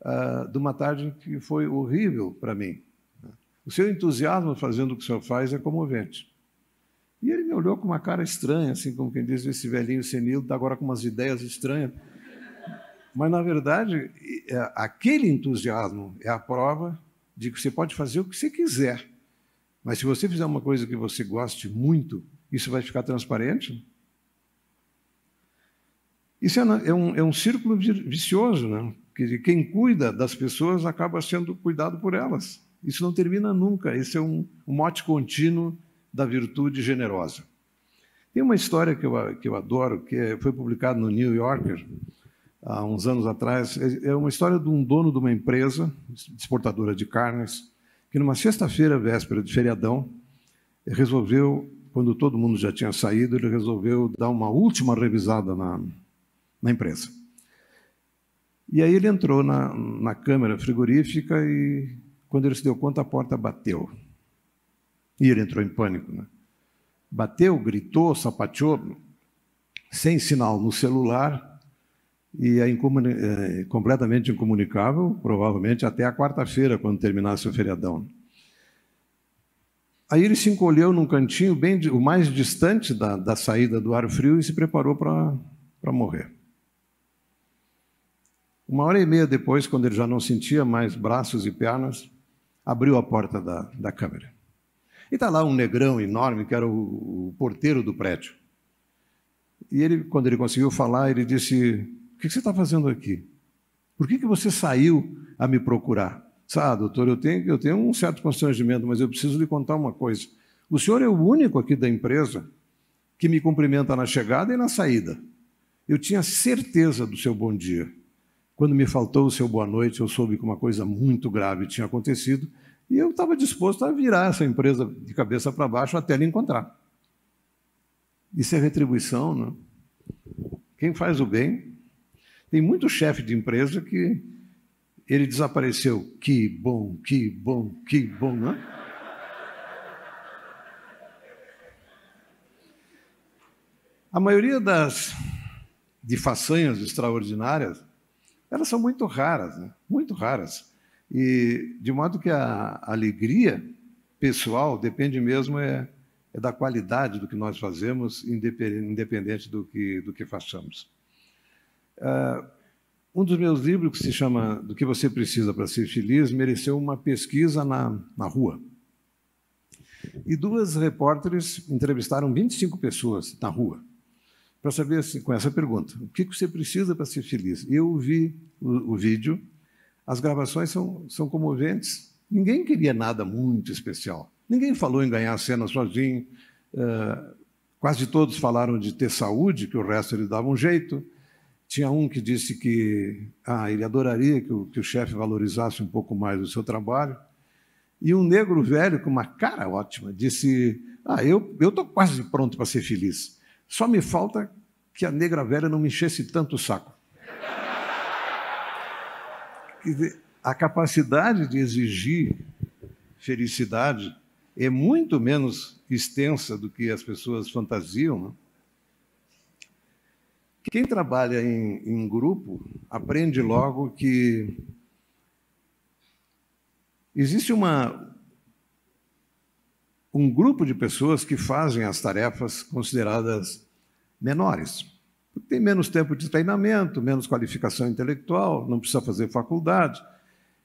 B: uh, de uma tarde que foi horrível para mim. Né? O seu entusiasmo fazendo o que o senhor faz é comovente. E ele me olhou com uma cara estranha, assim como quem diz, esse velhinho senil está agora com umas ideias estranhas. Mas, na verdade, é, aquele entusiasmo é a prova de que você pode fazer o que você quiser. Mas se você fizer uma coisa que você goste muito, isso vai ficar transparente? Isso é, é um, é um círculo vicioso, né? Que quem cuida das pessoas acaba sendo cuidado por elas. Isso não termina nunca. Esse é um, um mote contínuo da virtude generosa. Tem uma história que eu, que eu adoro, que é, foi publicada no New Yorker, há uns anos atrás. É, é uma história de um dono de uma empresa exportadora de carnes, que numa sexta-feira, véspera de feriadão, resolveu, quando todo mundo já tinha saído, ele resolveu dar uma última revisada na, na empresa. E aí ele entrou na, na câmera frigorífica e, quando ele se deu conta, a porta bateu. E ele entrou em pânico. Né? Bateu, gritou, sapateou, sem sinal no celular, e é, é completamente incomunicável, provavelmente até a quarta-feira, quando terminasse o feriadão. Aí ele se encolheu num cantinho bem o mais distante da, da saída do ar frio e se preparou para morrer. Uma hora e meia depois, quando ele já não sentia mais braços e pernas, abriu a porta da, da câmera. E está lá um negrão enorme, que era o, o porteiro do prédio. E ele, quando ele conseguiu falar, ele disse: que você está fazendo aqui? Por que, que você saiu a me procurar? Ah, doutor, eu tenho, eu tenho um certo constrangimento, mas eu preciso lhe contar uma coisa. O senhor é o único aqui da empresa que me cumprimenta na chegada e na saída. Eu tinha certeza do seu bom dia. Quando me faltou o seu boa noite, eu soube que uma coisa muito grave tinha acontecido e eu estava disposto a virar essa empresa de cabeça para baixo até lhe encontrar. Isso é retribuição, não? Né? Quem faz o bem tem muito chefe de empresa que ele desapareceu. Que bom, que bom, que bom, não né? A maioria das de façanhas extraordinárias, elas são muito raras, né? muito raras. E de modo que a alegria pessoal depende mesmo é, é da qualidade do que nós fazemos, independente do que, do que façamos. Ah, um dos meus livros, que se chama Do que Você Precisa para Ser Feliz, mereceu uma pesquisa na, na rua. E duas repórteres entrevistaram 25 pessoas na rua para saber assim, com essa pergunta: o que você precisa para ser feliz? Eu vi o, o, vídeo, as gravações são, são comoventes. Ninguém queria nada muito especial. Ninguém falou em ganhar a cena sozinho. Uh, quase todos falaram de ter saúde, que o resto eles davam um jeito. Tinha um que disse que ah, ele adoraria que o, que o chefe valorizasse um pouco mais o seu trabalho. E um negro velho com uma cara ótima disse: Ah, eu estou quase pronto para ser feliz. Só me falta que a negra velha não me enchesse tanto o saco. Dizer, a capacidade de exigir felicidade é muito menos extensa do que as pessoas fantasiam. Né? Quem trabalha em, em grupo aprende logo que existe uma, um grupo de pessoas que fazem as tarefas consideradas menores. Tem menos tempo de treinamento, menos qualificação intelectual, não precisa fazer faculdade.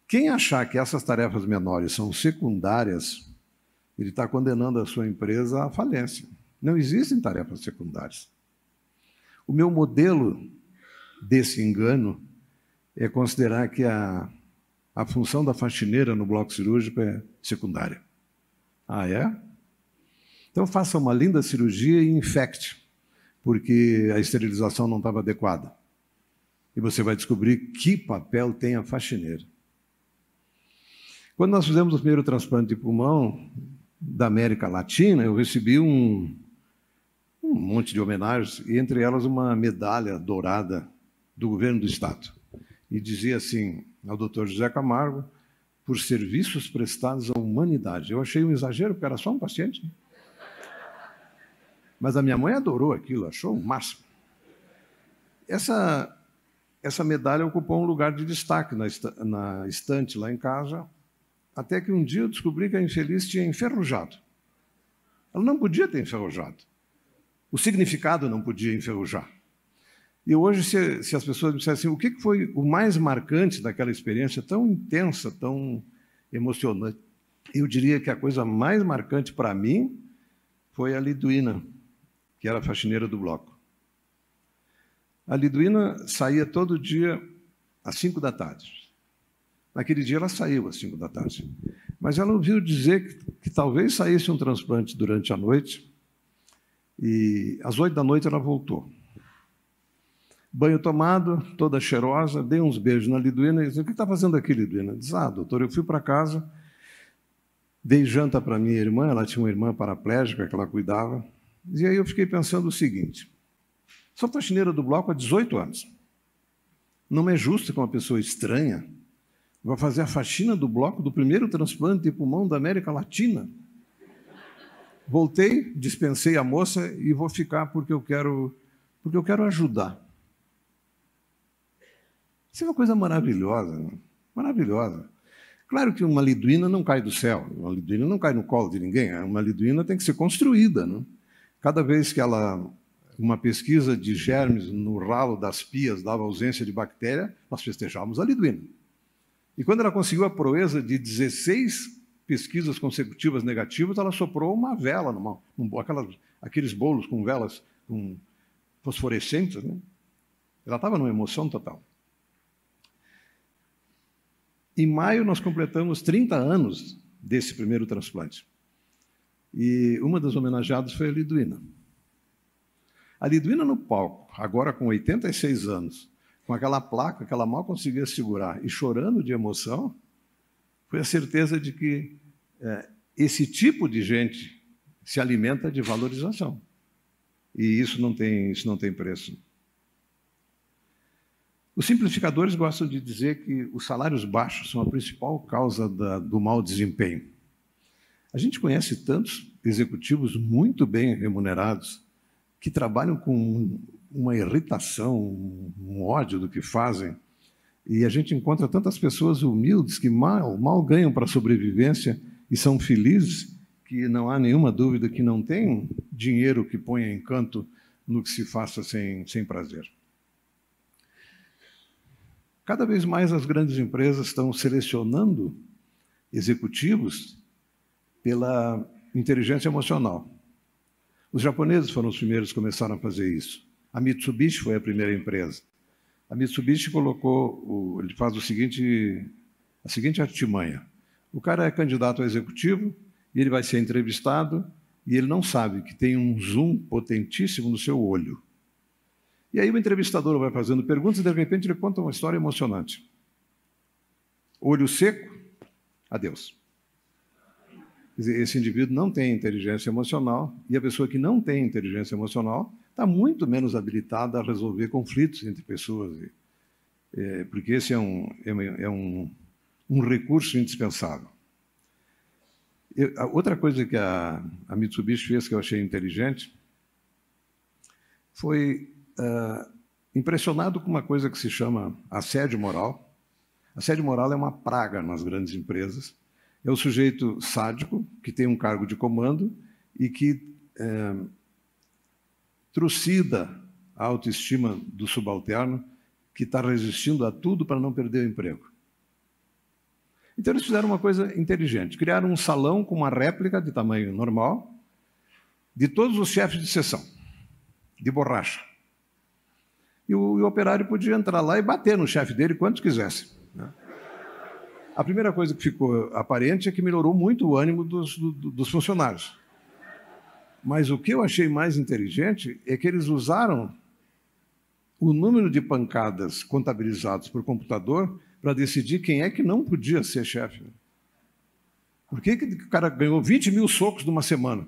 B: Quem achar que essas tarefas menores são secundárias, ele está condenando a sua empresa à falência. Não existem tarefas secundárias. O meu modelo desse engano é considerar que a, a função da faxineira no bloco cirúrgico é secundária. Ah, é? Então faça uma linda cirurgia e infecte, porque a esterilização não estava adequada. E você vai descobrir que papel tem a faxineira. Quando nós fizemos o primeiro transplante de pulmão da América Latina, eu recebi um, um monte de homenagens, e entre elas uma medalha dourada do governo do Estado. E dizia assim ao doutor José Camargo, por serviços prestados à humanidade. Eu achei um exagero, porque era só um paciente. Né? Mas a minha mãe adorou aquilo, achou o máximo. Essa, essa medalha ocupou um lugar de destaque na, na estante lá em casa, até que um dia eu descobri que a infeliz tinha enferrujado. Ela não podia ter enferrujado. O significado não podia enferrujar. E hoje, se, se as pessoas me dissessem assim, o que foi o mais marcante daquela experiência tão intensa, tão emocionante, eu diria que a coisa mais marcante para mim foi a Liduína, que era a faxineira do bloco. A Liduína saía todo dia às 5 da tarde. Naquele dia ela saiu às 5 da tarde. Mas ela ouviu dizer que, que talvez saísse um transplante durante a noite e às oito da noite ela voltou. Banho tomado, toda cheirosa, dei uns beijos na Liduína e disse: O que está fazendo aqui, Liduína? Diz: Ah, doutor, eu fui para casa, dei janta para minha irmã, ela tinha uma irmã paraplégica que ela cuidava. E aí eu fiquei pensando o seguinte: sou faxineira do bloco há 18 anos. Não é justo que uma pessoa estranha vá fazer a faxina do bloco do primeiro transplante de pulmão da América Latina voltei, dispensei a moça e vou ficar porque eu quero, porque eu quero ajudar. Isso é uma coisa maravilhosa, né? maravilhosa. Claro que uma liduína não cai do céu, uma liduína não cai no colo de ninguém, né? uma liduína tem que ser construída. Né? Cada vez que ela uma pesquisa de germes no ralo das pias dava ausência de bactéria, nós festejávamos a liduína. E quando ela conseguiu a proeza de 16 pesquisas consecutivas negativas, ela soprou uma vela, numa, aquelas, aqueles bolos com velas com fosforescentes. Né? Ela estava numa emoção total. Em maio, nós completamos 30 anos desse primeiro transplante. E uma das homenageadas foi a Liduína. A Liduína no palco, agora com 86 anos, com aquela placa que ela mal conseguia segurar e chorando de emoção, foi a certeza de que é, esse tipo de gente se alimenta de valorização. E isso não tem, isso não tem preço. Os simplificadores gostam de dizer que os salários baixos são a principal causa da, do mau desempenho. A gente conhece tantos executivos muito bem remunerados que trabalham com uma irritação, um ódio do que fazem, e a gente encontra tantas pessoas humildes que mal, mal ganham para a sobrevivência e são felizes, que não há nenhuma dúvida que não tem dinheiro que ponha encanto no que se faça sem, sem prazer. Cada vez mais as grandes empresas estão selecionando executivos pela inteligência emocional. Os japoneses foram os primeiros que começaram a fazer isso. A Mitsubishi foi a primeira empresa. A Mitsubishi colocou, o, ele faz o seguinte, a seguinte artimanha. O cara é candidato a executivo e ele vai ser entrevistado e ele não sabe que tem um zoom potentíssimo no seu olho. E aí o entrevistador vai fazendo perguntas e de repente ele conta uma história emocionante. Olho seco, adeus. Esse indivíduo não tem inteligência emocional e a pessoa que não tem inteligência emocional está muito menos habilitada a resolver conflitos entre pessoas, é, porque esse é um, é, é um, um recurso indispensável. Eu, outra coisa que a, a, Mitsubishi fez que eu achei inteligente foi uh, impressionado com uma coisa que se chama assédio moral. Assédio moral é uma praga nas grandes empresas. É o sujeito sádico que tem um cargo de comando e que uh, trucida a autoestima do subalterno que está resistindo a tudo para não perder o emprego. Então eles fizeram uma coisa inteligente, criaram um salão com uma réplica de tamanho normal de todos os chefes de seção, de borracha. E o, o operário podia entrar lá e bater no chefe dele quanto quisesse. Né? A primeira coisa que ficou aparente é que melhorou muito o ânimo dos, do, dos funcionários. Mas o que eu achei mais inteligente é que eles usaram o número de pancadas contabilizados por computador para decidir quem é que não podia ser chefe. Por que, que o cara ganhou 20 mil socos numa semana?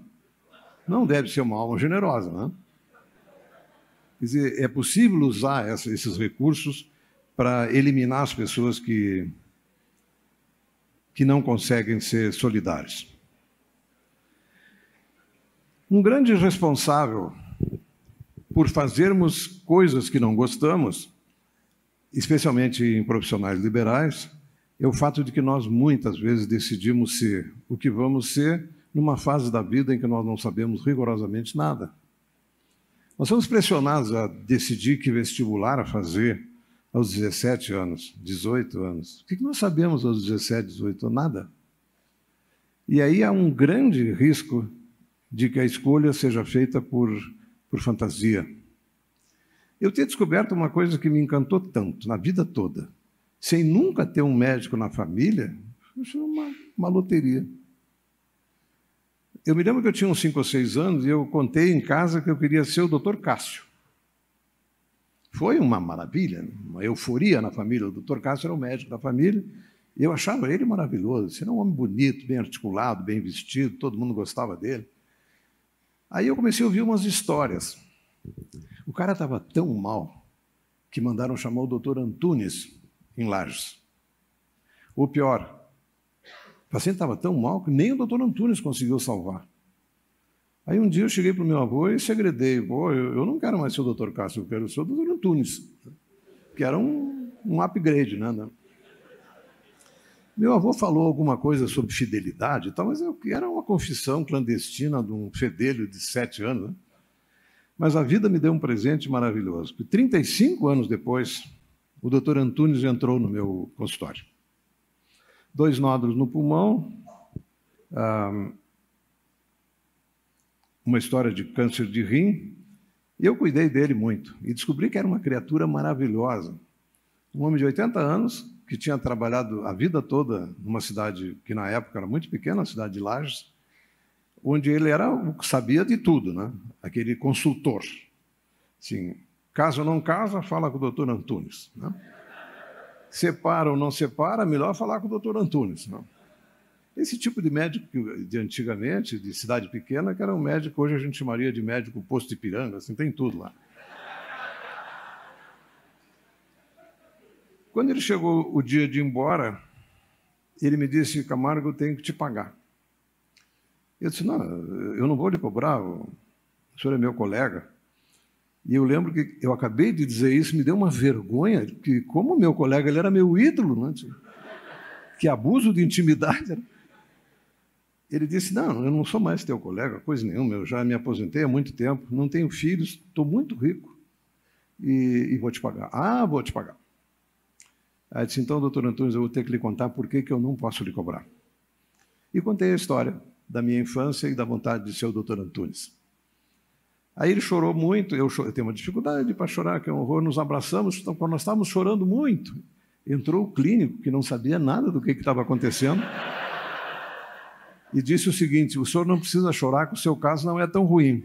B: Não deve ser uma alma generosa, né? Quer dizer, é possível usar essa, esses recursos para eliminar as pessoas que, que não conseguem ser solidários. Um grande responsável por fazermos coisas que não gostamos, especialmente em profissionais liberais, é o fato de que nós muitas vezes decidimos ser o que vamos ser numa fase da vida em que nós não sabemos rigorosamente nada. Nós somos pressionados a decidir que vestibular a fazer aos 17 anos, 18 anos. O que nós sabemos aos 17, 18 anos? Nada. E aí há um grande risco de que a escolha seja feita por, por fantasia. Eu tinha descoberto uma coisa que me encantou tanto na vida toda. Sem nunca ter um médico na família, isso é uma, uma loteria. Eu me lembro que eu tinha uns 5 ou 6 anos e eu contei em casa que eu queria ser o doutor Cássio. Foi uma maravilha, uma euforia na família. O doutor Cássio era o médico da família e eu achava ele maravilhoso. Ele era um homem bonito, bem articulado, bem vestido, todo mundo gostava dele. Aí eu comecei a ouvir umas histórias. O cara estava tão mal que mandaram chamar o doutor Antunes em Lages. Ou pior, o paciente estava tão mal que nem o doutor Antunes conseguiu salvar. Aí um dia eu cheguei para o meu avô e segredei: Pô, eu, não quero mais ser o doutor Cássio, eu quero ser o doutor Antunes, que era um, um upgrade, né? né? Meu avô falou alguma coisa sobre fidelidade tal, mas era uma confissão clandestina de um fedelho de sete anos. Né? Mas a vida me deu um presente maravilhoso. 35 anos depois, o doutor Antunes entrou no meu consultório. Dois nódulos no pulmão, uma história de câncer de rim, e eu cuidei dele muito. E descobri que era uma criatura maravilhosa. Um homem de 80 anos, que tinha trabalhado a vida toda numa cidade que na época era muito pequena, a cidade de Lages, onde ele era sabia de tudo, né? Aquele consultor. Sim, casa ou não casa, fala com o doutor Antunes, né? Separa ou não separa, melhor falar com o doutor Antunes, né? Esse tipo de médico de antigamente, de cidade pequena, que era um médico, hoje a gente chamaria de médico posto de piranga, assim, tem tudo lá. Quando ele chegou o dia de ir embora, ele me disse: Camargo, eu tenho que te pagar. Eu disse: Não, eu não vou lhe cobrar, o senhor é meu colega. E eu lembro que eu acabei de dizer isso, me deu uma vergonha, que como meu colega, ele era meu ídolo, né? que abuso de intimidade. era? Né? Ele disse: Não, eu não sou mais teu colega, coisa nenhuma, eu já me aposentei há muito tempo, não tenho filhos, estou muito rico e, e vou te pagar. Ah, vou te pagar. Aí disse, então, doutor Antunes, eu vou ter que lhe contar por que, que eu não posso lhe cobrar. E contei a história da minha infância e da vontade de ser o doutor Antunes. Aí ele chorou muito, eu, eu tenho uma dificuldade para chorar, que é um horror, nos abraçamos, então, quando nós estávamos chorando muito. Entrou o clínico, que não sabia nada do que estava acontecendo, e disse o seguinte, o senhor não precisa chorar, que o seu caso não é tão ruim.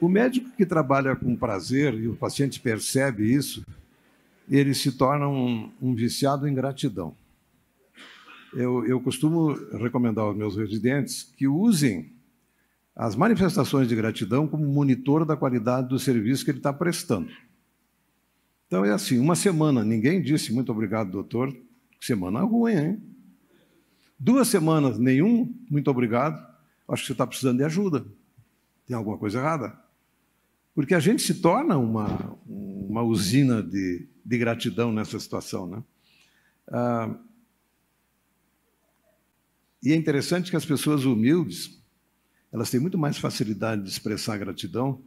B: O médico que trabalha com prazer, e o paciente percebe isso, ele se torna um, um viciado em gratidão. Eu, eu costumo recomendar aos meus residentes que usem as manifestações de gratidão como monitor da qualidade do serviço que ele está prestando. Então é assim, uma semana, ninguém disse muito obrigado, doutor. Semana ruim, hein? Duas semanas, nenhum, muito obrigado. Acho que você está precisando de ajuda. Tem alguma coisa errada? Porque a gente se torna uma, uma usina de, de gratidão nessa situação. Né? Ah, e é interessante que as pessoas humildes elas têm muito mais facilidade de expressar gratidão,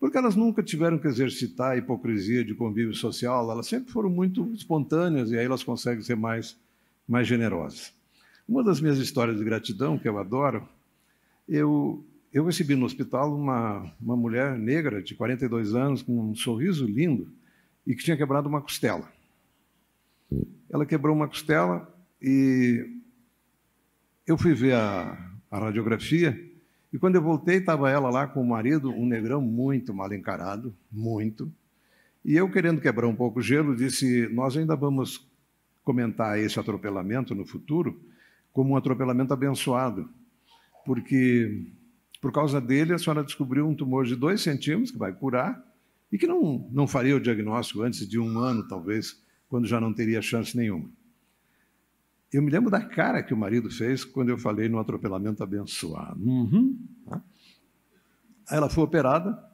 B: porque elas nunca tiveram que exercitar a hipocrisia de convívio social, elas sempre foram muito espontâneas e aí elas conseguem ser mais, mais generosas. Uma das minhas histórias de gratidão, que eu adoro, eu eu recebi no hospital uma, uma mulher negra de 42 anos, com um sorriso lindo, e que tinha quebrado uma costela. Ela quebrou uma costela e eu fui ver a, a radiografia. E quando eu voltei, estava ela lá com o marido, um negrão muito mal encarado, muito. E eu, querendo quebrar um pouco o gelo, disse: Nós ainda vamos comentar esse atropelamento no futuro como um atropelamento abençoado, porque por causa dele, a senhora descobriu um tumor de 2 centímetros, que vai curar, e que não, não faria o diagnóstico antes de um ano, talvez, quando já não teria chance nenhuma. Eu me lembro da cara que o marido fez quando eu falei no atropelamento abençoado. Uhum. Aí ela foi operada,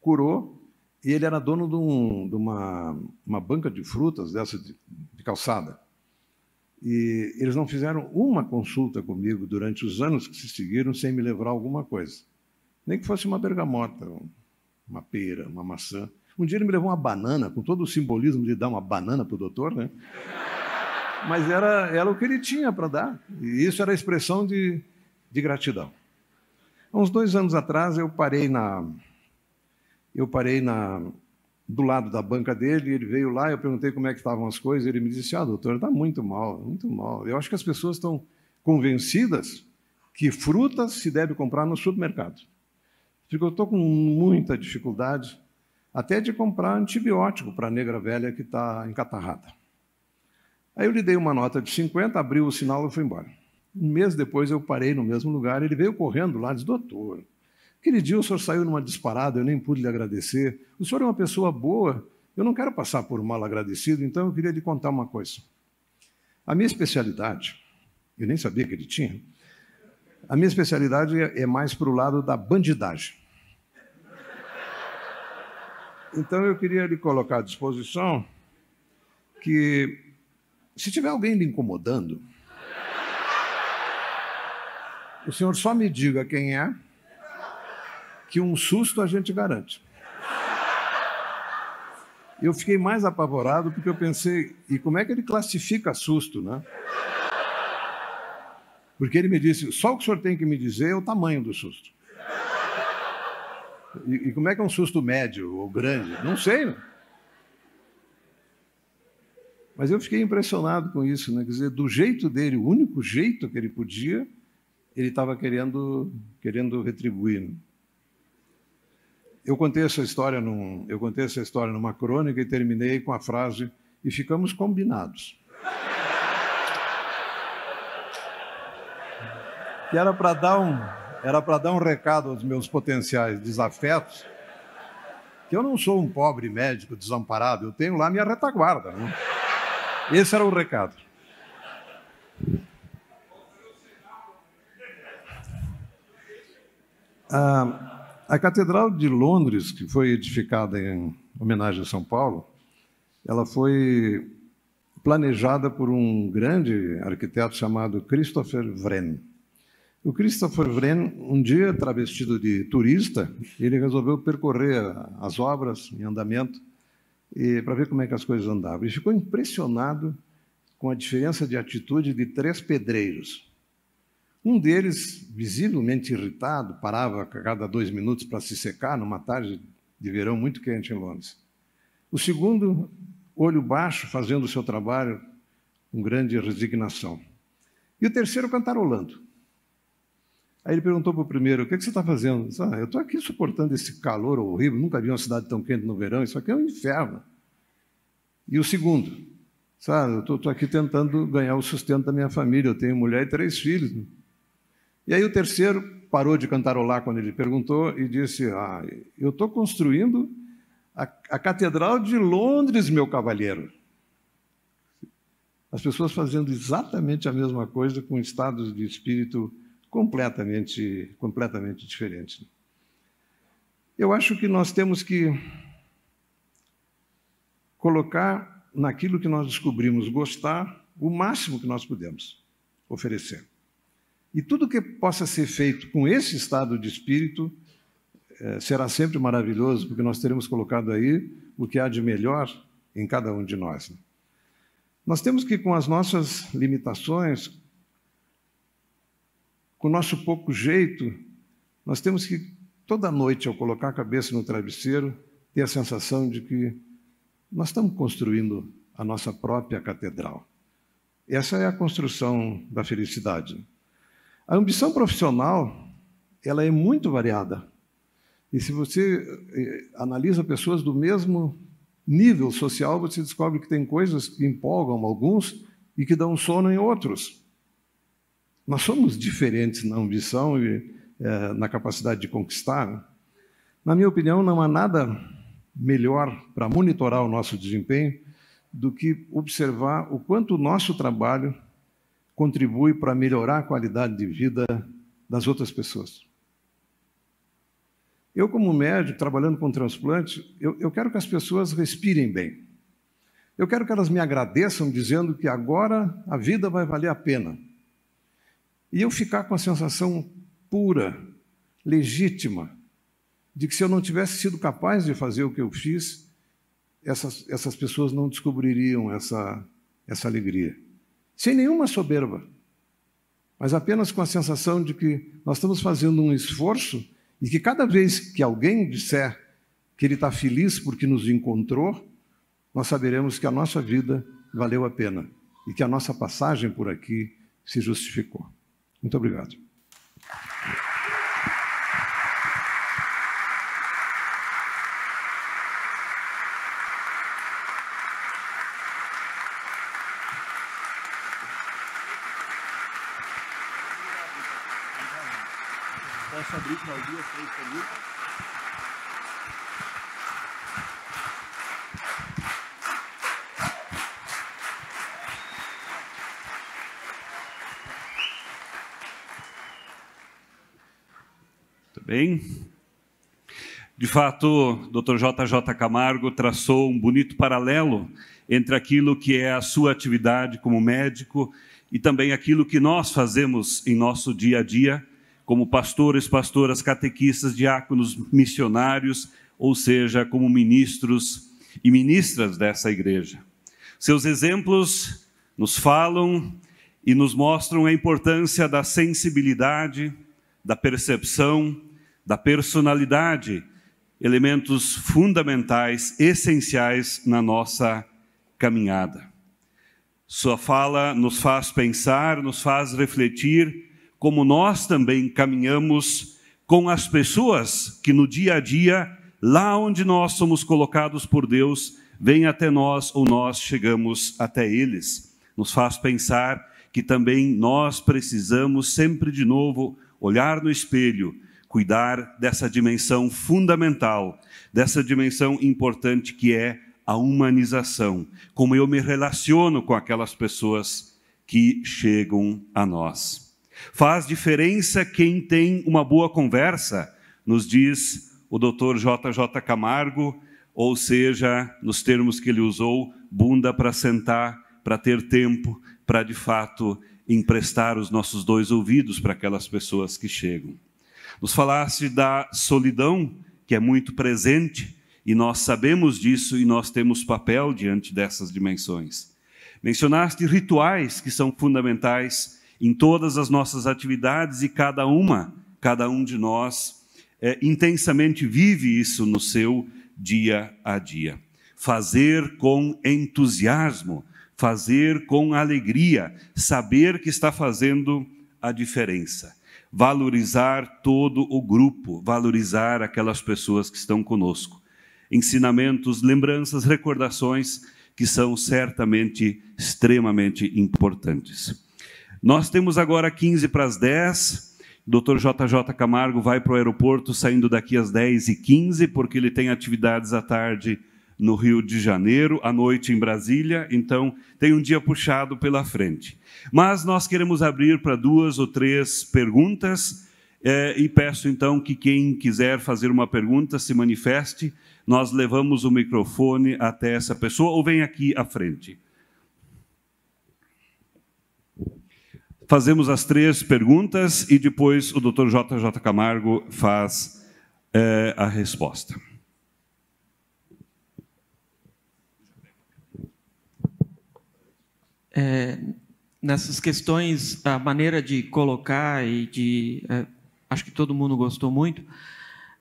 B: curou, e ele era dono de, um, de uma, uma, banca de frutas dessa de, de calçada. E eles não fizeram uma consulta comigo durante os anos que se seguiram sem me levar alguma coisa. Nem que fosse uma bergamota, uma pera, uma maçã. Um dia ele me levou uma banana, com todo o simbolismo de dar uma banana para o doutor, né? Mas era, era o que ele tinha para dar. E isso era expressão de, de gratidão. Há uns dois anos atrás eu parei na. Eu parei na, do lado da banca dele, ele veio lá, eu perguntei como é que estavam as coisas, ele me disse, ah, doutor, está muito mal, muito mal. Eu acho que as pessoas estão convencidas que frutas se deve comprar no supermercado. Eu estou com muita dificuldade até de comprar antibiótico para a negra velha que está encatarrada. Aí eu lhe dei uma nota de 50, abriu o sinal e foi embora. Um mês depois eu parei no mesmo lugar, ele veio correndo lá e disse, doutor, Aquele dia o senhor saiu numa disparada, eu nem pude lhe agradecer. O senhor é uma pessoa boa, eu não quero passar por mal agradecido, então eu queria lhe contar uma coisa. A minha especialidade, eu nem sabia que ele tinha, a minha especialidade é, é mais para o lado da bandidagem. Então eu queria lhe colocar à disposição que, se tiver alguém lhe incomodando, o senhor só me diga quem é que um susto a gente garante. Eu fiquei mais apavorado porque eu pensei, e como é que ele classifica susto, né? Porque ele me disse, só o que o senhor tem que me dizer é o tamanho do susto. E, e como é que é um susto médio ou grande? Não sei, né? Mas eu fiquei impressionado com isso, né? Quer dizer, do jeito dele, o único jeito que ele podia, ele estava querendo, querendo retribuir. Né? Eu contei essa história num, eu contei essa história numa crônica e terminei com a frase e ficamos combinados. E era para dar um, era para dar um recado aos meus potenciais desafetos, que eu não sou um pobre médico desamparado, eu tenho lá minha retaguarda. Né? Esse era o recado. Ah, a Catedral de Londres, que foi edificada em homenagem a São Paulo, ela foi planejada por um grande arquiteto chamado Christopher Wren. O Christopher Wren, um dia travestido de turista, ele resolveu percorrer as obras em andamento para ver como é que as coisas andavam. Ele ficou impressionado com a diferença de atitude de três pedreiros. Um deles, visivelmente irritado, parava a cada dois minutos para se secar numa tarde de verão muito quente em Londres. O segundo, olho baixo, fazendo o seu trabalho com grande resignação. E o terceiro, cantarolando. Aí ele perguntou para o primeiro: O que, é que você está fazendo? Disse, ah, eu estou aqui suportando esse calor horrível, nunca vi uma cidade tão quente no verão, isso aqui é um inferno. E o segundo: Sabe, eu estou aqui tentando ganhar o sustento da minha família, eu tenho mulher e três filhos. E aí o terceiro parou de cantarolar quando ele perguntou e disse: Ah, eu estou construindo a, a Catedral de Londres, meu cavalheiro. As pessoas fazendo exatamente a mesma coisa com estados de espírito completamente, completamente diferentes. Eu acho que nós temos que colocar naquilo que nós descobrimos gostar o máximo que nós podemos oferecer. E tudo que possa ser feito com esse estado de espírito eh, será sempre maravilhoso, porque nós teremos colocado aí o que há de melhor em cada um de nós. Né? Nós temos que, com as nossas limitações, com o nosso pouco jeito, nós temos que, toda noite, ao colocar a cabeça no travesseiro, ter a sensação de que nós estamos construindo a nossa própria catedral. Essa é a construção da felicidade. A ambição profissional, ela é muito variada. E se você eh, analisa pessoas do mesmo nível social, você descobre que tem coisas que empolgam alguns e que dão sono em outros. Nós somos diferentes na ambição e é, na capacidade de conquistar. Na minha opinião, não há nada melhor para monitorar o nosso desempenho do que observar o quanto o nosso trabalho contribui para melhorar a qualidade de vida das outras pessoas. Eu, como médico, trabalhando com transplante, eu, eu quero que as pessoas respirem bem. Eu quero que elas me agradeçam dizendo que agora a vida vai valer a pena. E eu ficar com a sensação pura, legítima, de que se eu não tivesse sido capaz de fazer o que eu fiz, essas, essas pessoas não descobririam essa, essa alegria sem nenhuma soberba, mas apenas com a sensação de que nós estamos fazendo um esforço e que cada vez que alguém disser que ele está feliz porque nos encontrou, nós saberemos que a nossa vida valeu a pena e que a nossa passagem por aqui se justificou. Muito obrigado.
A: fato, Dr. JJ Camargo traçou um bonito paralelo entre aquilo que é a sua atividade como médico e também aquilo que nós fazemos em nosso dia a dia, como pastores, pastoras, catequistas, diáconos, missionários, ou seja, como ministros e ministras dessa igreja. Seus exemplos nos falam e nos mostram a importância da sensibilidade, da percepção, da personalidade elementos fundamentais, essenciais na nossa caminhada. Sua fala nos faz pensar, nos faz refletir como nós também caminhamos com as pessoas que no dia a dia, lá onde nós somos colocados por Deus, vêm até nós ou nós chegamos até eles. Nos faz pensar que também nós precisamos sempre de novo olhar no espelho cuidar dessa dimensão fundamental, dessa dimensão importante que é a humanização, como eu me relaciono com aquelas pessoas que chegam a nós. Faz diferença quem tem uma boa conversa, nos diz o Dr. JJ Camargo, ou seja, nos termos que ele usou, bunda para sentar, para ter tempo, para de fato emprestar os nossos dois ouvidos para aquelas pessoas que chegam. Nos falaste da solidão, que é muito presente, e nós sabemos disso e nós temos papel diante dessas dimensões. Mencionaste rituais que são fundamentais em todas as nossas atividades e cada uma, cada um de nós, é, intensamente vive isso no seu dia a dia. Fazer com entusiasmo, fazer com alegria, saber que está fazendo a diferença valorizar todo o grupo, valorizar aquelas pessoas que estão conosco. Ensinamentos, lembranças, recordações que são certamente extremamente importantes. Nós temos agora 15 para as 10. Dr. JJ Camargo vai para o aeroporto saindo daqui às 10 e 15 porque ele tem atividades à tarde no Rio de Janeiro, à noite em Brasília, então tem um dia puxado pela frente. Mas nós queremos abrir para duas ou três perguntas eh, e peço então que quem quiser fazer uma pergunta se manifeste. Nós levamos o microfone até essa pessoa ou vem aqui à frente. Fazemos as três perguntas e depois o Dr. JJ Camargo faz eh, a resposta.
C: é, nessas questões, a maneira de colocar e de. É, acho que todo mundo gostou muito,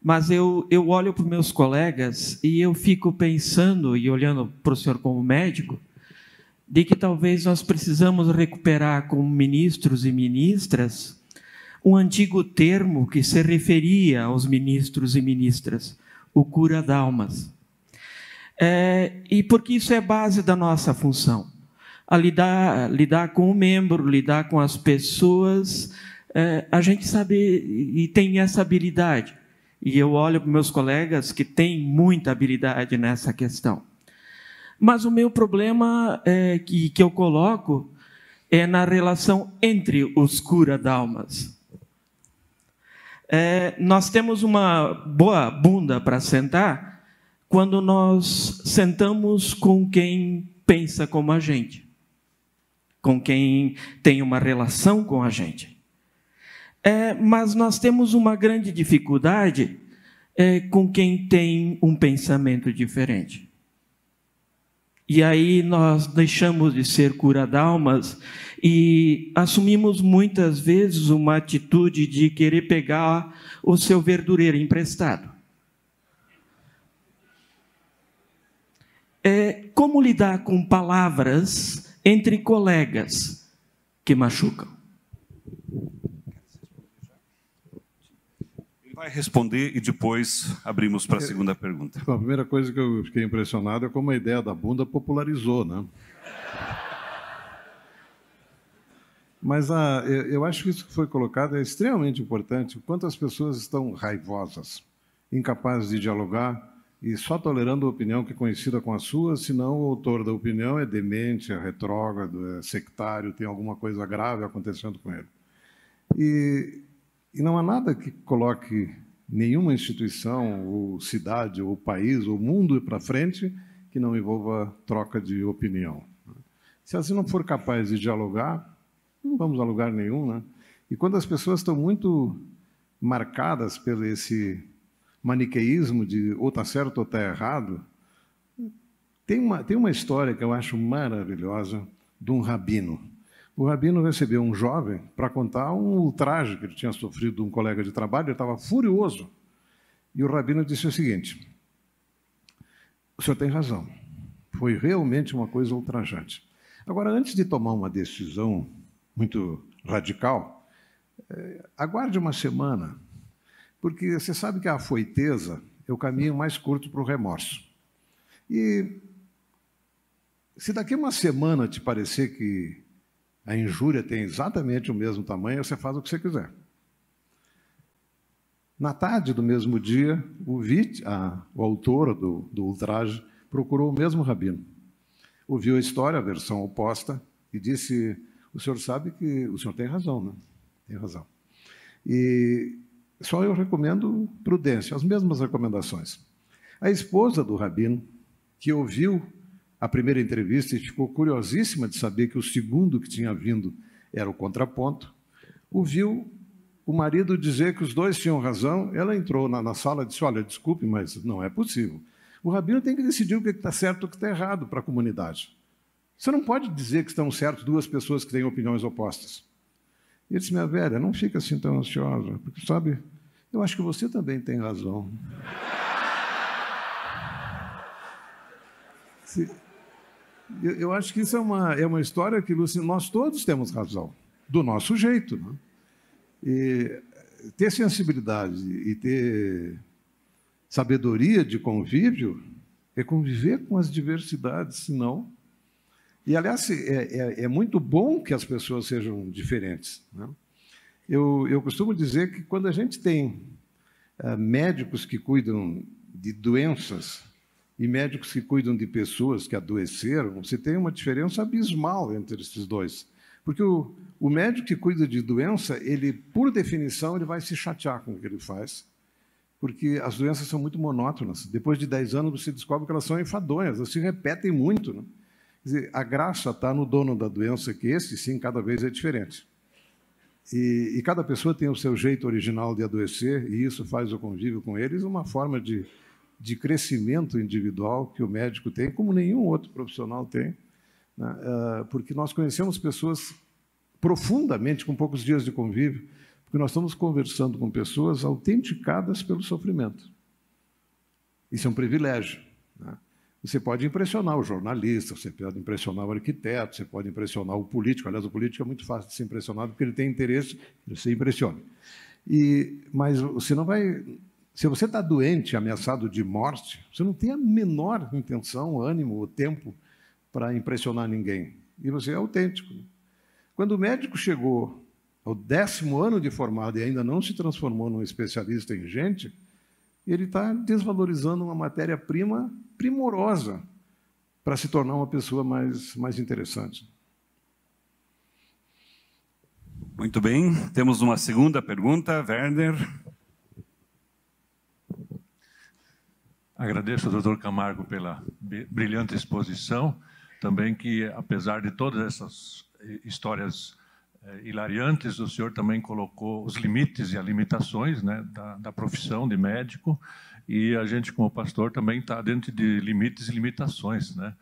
C: mas eu, eu olho para os meus colegas e eu fico pensando e olhando para o senhor como médico, de que talvez nós precisamos recuperar como ministros e ministras um antigo termo que se referia aos ministros e ministras, o cura d'almas. É, e porque isso é base da nossa função a lidar, lidar com o membro, lidar com as pessoas. É, a gente sabe e tem essa habilidade. E eu olho para meus colegas que têm muita habilidade nessa questão. Mas o meu problema é, que, que eu coloco é na relação entre os cura-dalmas. É, nós temos uma boa bunda para sentar quando nós sentamos com quem pensa como a gente com quem tem uma relação com a gente. É, mas nós temos uma grande dificuldade é, com quem tem um pensamento diferente. E aí nós deixamos de ser cura-dalmas e assumimos muitas vezes uma atitude de querer pegar o seu verdureiro emprestado. É, como lidar com palavras entre colegas que machucam?
A: Ele vai responder e depois abrimos para a segunda pergunta.
B: a primeira coisa que eu fiquei impressionado é como a ideia da bunda popularizou, né? Mas a, ah, eu acho que isso que foi colocado é extremamente importante. Quantas pessoas estão raivosas, incapazes de dialogar, e só tolerando a opinião que é conhecida com a sua, senão o autor da opinião é demente, é retrógrado, é sectário, tem alguma coisa grave acontecendo com ele. E, e não há nada que coloque nenhuma instituição, ou cidade, ou país, ou mundo para frente que não envolva troca de opinião. Se assim não for capaz de dialogar, não vamos a lugar nenhum, né? E quando as pessoas estão muito marcadas pelo esse maniqueísmo de ou está certo ou está errado, tem uma, tem uma história que eu acho maravilhosa de um rabino. O rabino recebeu um jovem para contar um ultraje que ele tinha sofrido de um colega de trabalho, ele estava furioso. E o rabino disse o seguinte: O senhor tem razão, foi realmente uma coisa ultrajante. Agora, antes de tomar uma decisão muito radical, eh, aguarde uma semana porque você sabe que a afoiteza é o caminho mais curto para o remorso. E se daqui uma semana te parecer que a injúria tem exatamente o mesmo tamanho, você faz o que você quiser. Na tarde do mesmo dia, o, a, o autor do, do ultraje procurou o mesmo rabino. Ouviu a história, a versão oposta, e disse: O senhor sabe que o senhor tem razão, né? Tem razão. E só eu recomendo prudência, as mesmas recomendações. A esposa do rabino, que ouviu a primeira entrevista e ficou curiosíssima de saber que o segundo que tinha vindo era o contraponto, ouviu o marido dizer que os dois tinham razão. Ela entrou na, na sala e disse: Olha, desculpe, mas não é possível. O rabino tem que decidir o que é está certo e o que está errado para a comunidade. Você não pode dizer que estão certas duas pessoas que têm opiniões opostas. E ele disse: Minha velha, não fica assim tão ansiosa, porque sabe, eu acho que você também tem razão. eu, acho que isso é uma, é uma história que nós todos temos razão, do nosso jeito. Né? E ter sensibilidade e ter sabedoria de convívio é conviver com as diversidades, senão. E, aliás, é, é, é muito bom que as pessoas sejam diferentes. Né? Eu, eu costumo dizer que quando a gente tem uh, médicos que cuidam de doenças e médicos que cuidam de pessoas que adoeceram, você tem uma diferença abismal entre esses dois. Porque o, o médico que cuida de doença, ele, por definição, ele vai se chatear com o que ele faz, porque as doenças são muito monótonas. Depois de 10 anos, você descobre que elas são enfadonhas, elas se repetem muito. Né? Dizer, a graça está no dono da doença, que esse, sim, cada vez é diferente. E, e, cada pessoa tem o seu jeito original de adoecer, e isso faz o convívio com eles uma forma de, de crescimento individual que o médico tem, como nenhum outro profissional tem, né? Ah, porque nós conhecemos pessoas profundamente com poucos dias de convívio, porque nós estamos conversando com pessoas autenticadas pelo sofrimento. Isso é um privilégio. Né? Você pode impressionar o jornalista, você pode impressionar o arquiteto, você pode impressionar o político. Aliás, o político é muito fácil de ser impressionado porque ele tem interesse, ele se impressiona. E, mas você não vai. Se você está doente, ameaçado de morte, você não tem a menor intenção, ânimo ou tempo para impressionar ninguém. E você é autêntico. Quando o médico chegou ao décimo ano de formado e ainda não se transformou num especialista em gente, ele está desvalorizando uma matéria-prima primorosa para se tornar uma pessoa mais, mais interessante.
A: Muito bem, temos uma segunda pergunta, Werner.
D: Agradeço ao doutor Camargo pela brilhante exposição, também que, apesar de todas essas eh, histórias é, hilariantes, o senhor também colocou os limites e as limitações né, da, da, profissão de médico, e a gente, como pastor, também está dentro de limites e limitações. Né?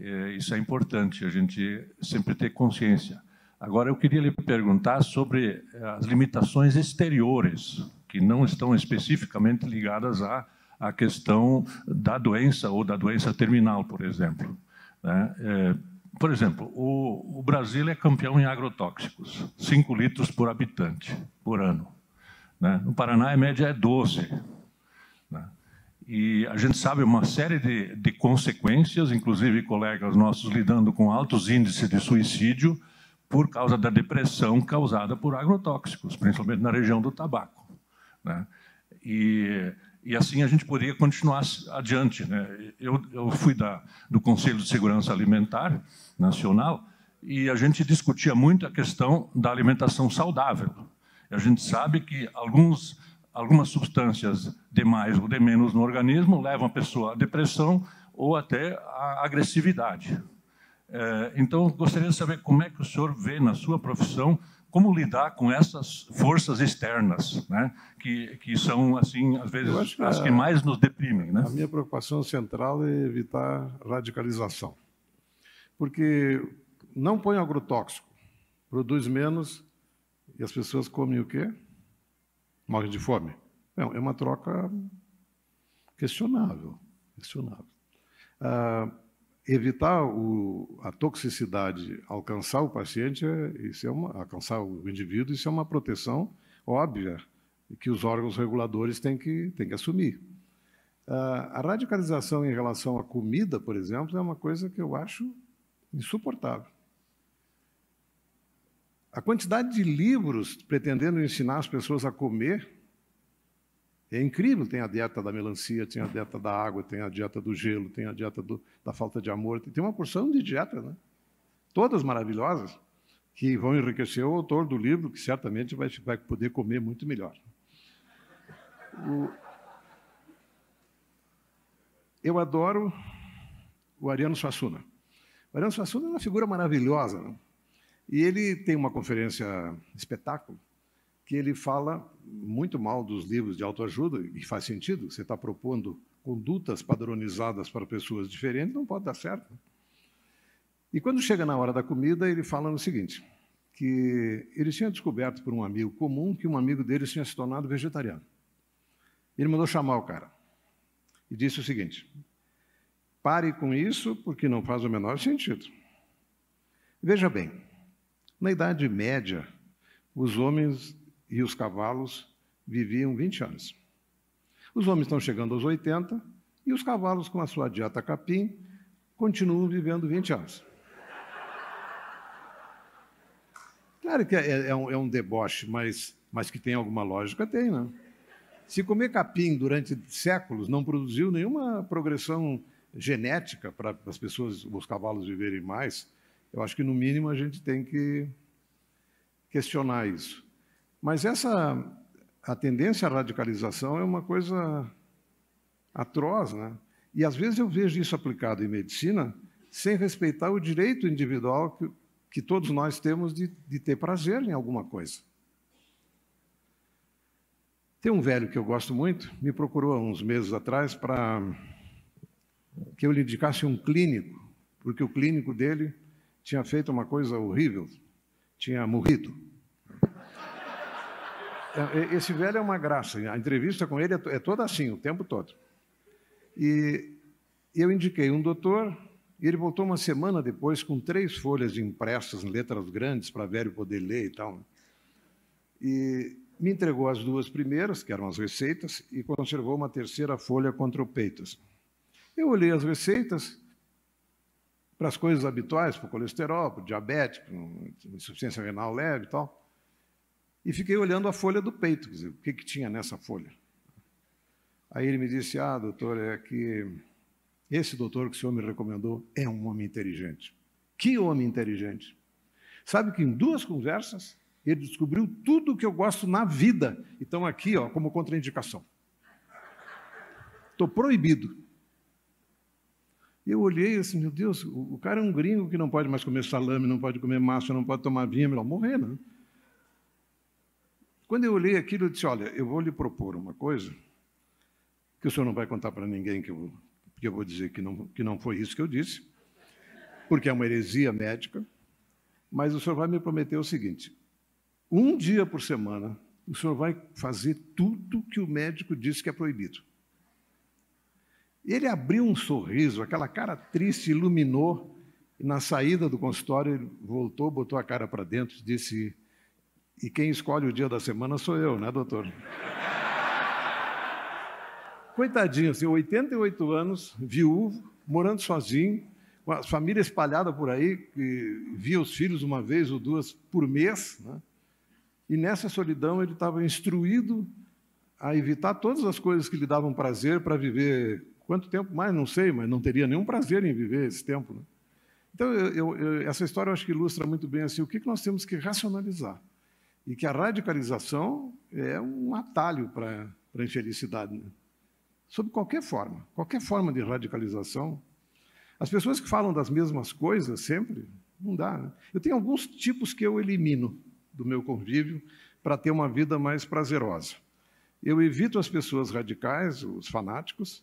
D: E é, isso é importante, a gente sempre ter consciência. Agora, eu queria lhe perguntar sobre eh, as limitações exteriores, que não estão especificamente ligadas à, à questão da doença ou da doença terminal, por exemplo. Né? É, por exemplo, o, o Brasil é campeão em agrotóxicos, 5 litros por habitante por ano. Né? No Paraná, a média é 12. Né? E a gente sabe uma série de, de consequências, inclusive colegas nossos lidando com altos índices de suicídio por causa da depressão causada por agrotóxicos, principalmente na região do tabaco. Né? E e assim a gente poderia continuar adiante. Né? Eu, eu fui da, do Conselho de Segurança Alimentar Nacional e a gente discutia muito a questão da alimentação saudável. E a gente sabe que alguns, algumas substâncias de mais ou de menos no organismo levam a pessoa à depressão ou até à agressividade. É, então, gostaria de saber como é que o senhor vê na sua profissão como lidar com essas forças externas, né? que, que são, assim, às vezes, que as que mais nos deprimem. Né? A minha
B: preocupação central é evitar radicalização. Porque não põe agrotóxico, produz menos e as pessoas comem o quê? Morrem de fome. Não, é uma troca questionável. questionável. Ah, evitar o, a toxicidade alcançar o paciente, é, isso é uma, alcançar o indivíduo, isso é uma proteção óbvia que os órgãos reguladores têm que, têm que assumir. Uh, a radicalização em relação à comida, por exemplo, é uma coisa que eu acho insuportável. A quantidade de livros pretendendo ensinar as pessoas a comer é incrível, tem a dieta da melancia, tem a dieta da água, tem a dieta do gelo, tem a dieta do, da falta de amor, tem uma porção de dieta, né? todas maravilhosas, que vão enriquecer o autor do livro, que certamente vai, vai poder comer muito melhor. O... Eu adoro o Ariano Suassuna. O Ariano Suassuna é uma figura maravilhosa. Né? E ele tem uma conferência espetáculo, que ele fala muito mal dos livros de autoajuda, e faz sentido, você está propondo condutas padronizadas para pessoas diferentes, não pode dar certo. E quando chega na hora da comida, ele fala no seguinte, que ele tinha descoberto por um amigo comum que um amigo dele tinha se tornado vegetariano. Ele mandou chamar o cara e disse o seguinte: pare com isso, porque não faz o menor sentido. Veja bem, na Idade Média, os homens e os cavalos viviam 20 anos. Os homens estão chegando aos 80 e os cavalos, com a sua dieta capim, continuam vivendo 20 anos. Claro que é, é, é, um, é um, deboche, mas, mas que tem alguma lógica, tem, né? Se comer capim durante séculos não produziu nenhuma progressão genética para as pessoas, os cavalos viverem mais, eu acho que no mínimo a gente tem que questionar isso. Mas essa a tendência à radicalização é uma coisa atroz, né? E às vezes eu vejo isso aplicado em medicina sem respeitar o direito individual que, que todos nós temos de, de ter prazer em alguma coisa. Tem um velho que eu gosto muito, me procurou há uns meses atrás para que eu lhe indicasse um clínico, porque o clínico dele tinha feito uma coisa horrível, tinha morrido. É, é, esse velho é uma graça. A entrevista com ele é, é toda assim, o tempo todo. E eu indiquei um doutor, e ele voltou uma semana depois com três folhas impressas em letras grandes para velho poder ler e tal. E me entregou as duas primeiras, que eram as receitas, e conservou uma terceira folha o peitas. Eu olhei as receitas para as coisas habituais, para o colesterol, para o diabetes, para insuficiência renal leve e tal e fiquei olhando a folha do peito, dizer, o que, que tinha nessa folha. Aí ele me disse: Ah, doutor, é que esse doutor que o senhor me recomendou é um homem inteligente. Que homem inteligente! Sabe que em duas conversas ele descobriu tudo o que eu gosto na vida. Então, aqui, ó, como contraindicação. Estou proibido. Eu olhei assim, meu Deus, o cara é um gringo que não pode mais comer salame, não pode comer massa, não pode tomar vinho, é melhor morrer, não. Né? Quando eu olhei aquilo, eu disse: Olha, eu vou lhe propor uma coisa que o senhor não vai contar para ninguém que eu, que eu vou dizer que não, que não foi isso que eu disse, porque é uma heresia médica, mas o senhor vai me prometer o seguinte: um dia por semana, o senhor vai fazer tudo que o médico disse que é proibido. Ele abriu um sorriso, aquela cara triste iluminou, e na saída do consultório ele voltou, botou a cara para dentro e disse: e quem escolhe o dia da semana sou eu, né, doutor? Coitadinho, assim, 88 anos, viúvo, morando sozinho, com a família espalhada por aí, que via os filhos uma vez ou duas por mês, né? E nessa solidão ele estava instruído a evitar todas as coisas que lhe davam prazer para viver quanto tempo mais, não sei, mas não teria nenhum prazer em viver esse tempo. Né? Então, eu, eu, essa história eu acho que ilustra muito bem assim, o que, que nós temos que racionalizar e que a radicalização é um atalho para a infelicidade. Né? Sob qualquer forma, qualquer forma de radicalização. As pessoas que falam das mesmas coisas sempre, não dá. Né? Eu tenho alguns tipos que eu elimino do meu convívio para ter uma vida mais prazerosa. Eu evito as pessoas radicais, os fanáticos,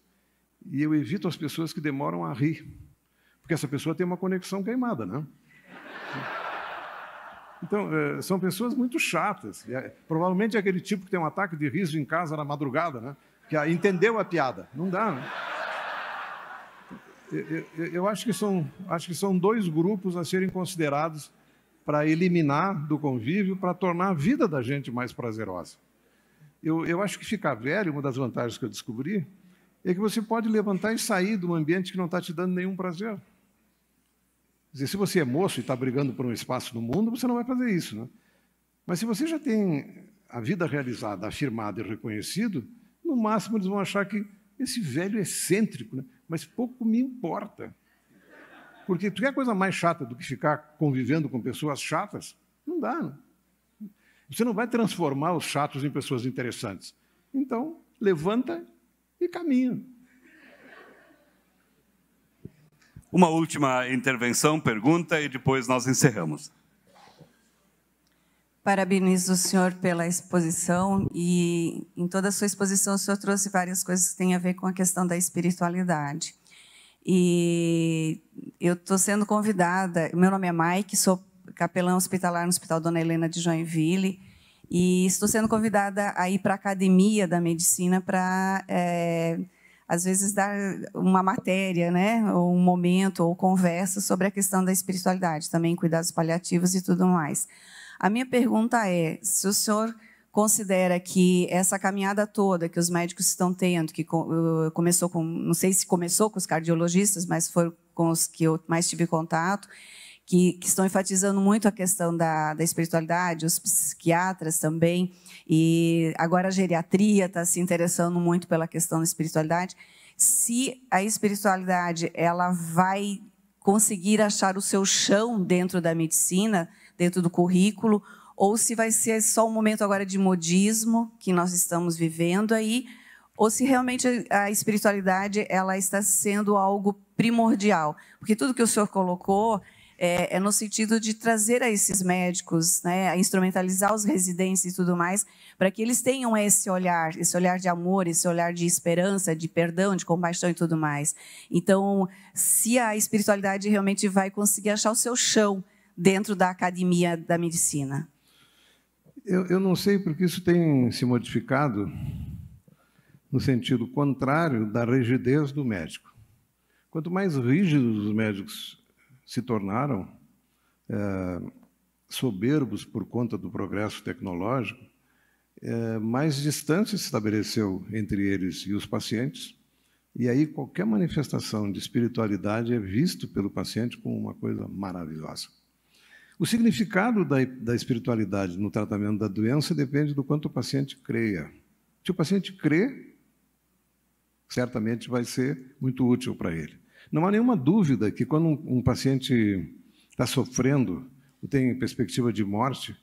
B: e eu evito as pessoas que demoram a rir, porque essa pessoa tem uma conexão queimada, né? Então, é, são pessoas muito chatas. É, provavelmente é aquele tipo que tem um ataque de riso em casa na madrugada, né? Que entendeu a piada. Não dá, né? Eu acho que são, acho que são dois grupos a serem considerados para eliminar do convívio, para tornar a vida da gente mais prazerosa. Eu, eu acho que ficar velho, uma das vantagens que eu descobri, é que você pode levantar e sair de um ambiente que não está te dando nenhum prazer dizer, se você é moço e está brigando por um espaço no mundo, você não vai fazer isso. Né? Mas se você já tem a vida realizada, afirmada e reconhecido, no máximo eles vão achar que esse velho é excêntrico, né? mas pouco me importa. Porque tu quer coisa mais chata do que ficar convivendo com pessoas chatas? Não dá. não. Né? Você não vai transformar os chatos em pessoas interessantes. Então, levanta e caminha.
A: Uma última intervenção, pergunta e depois nós encerramos.
E: Parabenizo o senhor pela exposição e em toda a sua exposição o senhor trouxe várias coisas que têm a ver com a questão da espiritualidade. E eu estou sendo convidada, meu nome é Mike, sou capelã hospitalar no Hospital Dona Helena de Joinville e estou sendo convidada a ir para a Academia da Medicina para... É, eh, às vezes dar uma matéria, né, ou um momento ou conversa sobre a questão da espiritualidade, também cuidados paliativos e tudo mais. A minha pergunta é, se o senhor considera que essa caminhada toda que os médicos estão tendo, que uh, começou com, não sei se começou com os cardiologistas, mas foi com os que eu mais tive contato, que, que estão enfatizando muito a questão da, da espiritualidade, os psiquiatras também, e agora a geriatria está se interessando muito pela questão da espiritualidade. Se a espiritualidade ela vai conseguir achar o seu chão dentro da medicina, dentro do currículo, ou se vai ser só um momento agora de modismo que nós estamos vivendo aí, ou se realmente a espiritualidade ela está sendo algo primordial, porque tudo que o senhor colocou é, é, no sentido de trazer a esses médicos, né, a instrumentalizar os residentes e tudo mais, para que eles tenham esse olhar, esse olhar de amor, esse olhar de esperança, de perdão, de compaixão e tudo mais. Então, se a espiritualidade realmente vai conseguir achar o seu chão dentro da academia da medicina.
B: Eu, eu não sei porque isso tem se modificado no sentido contrário da rigidez do médico. Quanto mais rígidos os médicos se tornaram é, soberbos por conta do progresso tecnológico, é, mais distância se estabeleceu entre eles e os pacientes. E aí qualquer manifestação de espiritualidade é visto pelo paciente como uma coisa maravilhosa. O significado da, da espiritualidade no tratamento da doença depende do quanto o paciente creia. Se o paciente crê, certamente vai ser muito útil para ele. Não há nenhuma dúvida que quando um, paciente está sofrendo ou tem perspectiva de morte,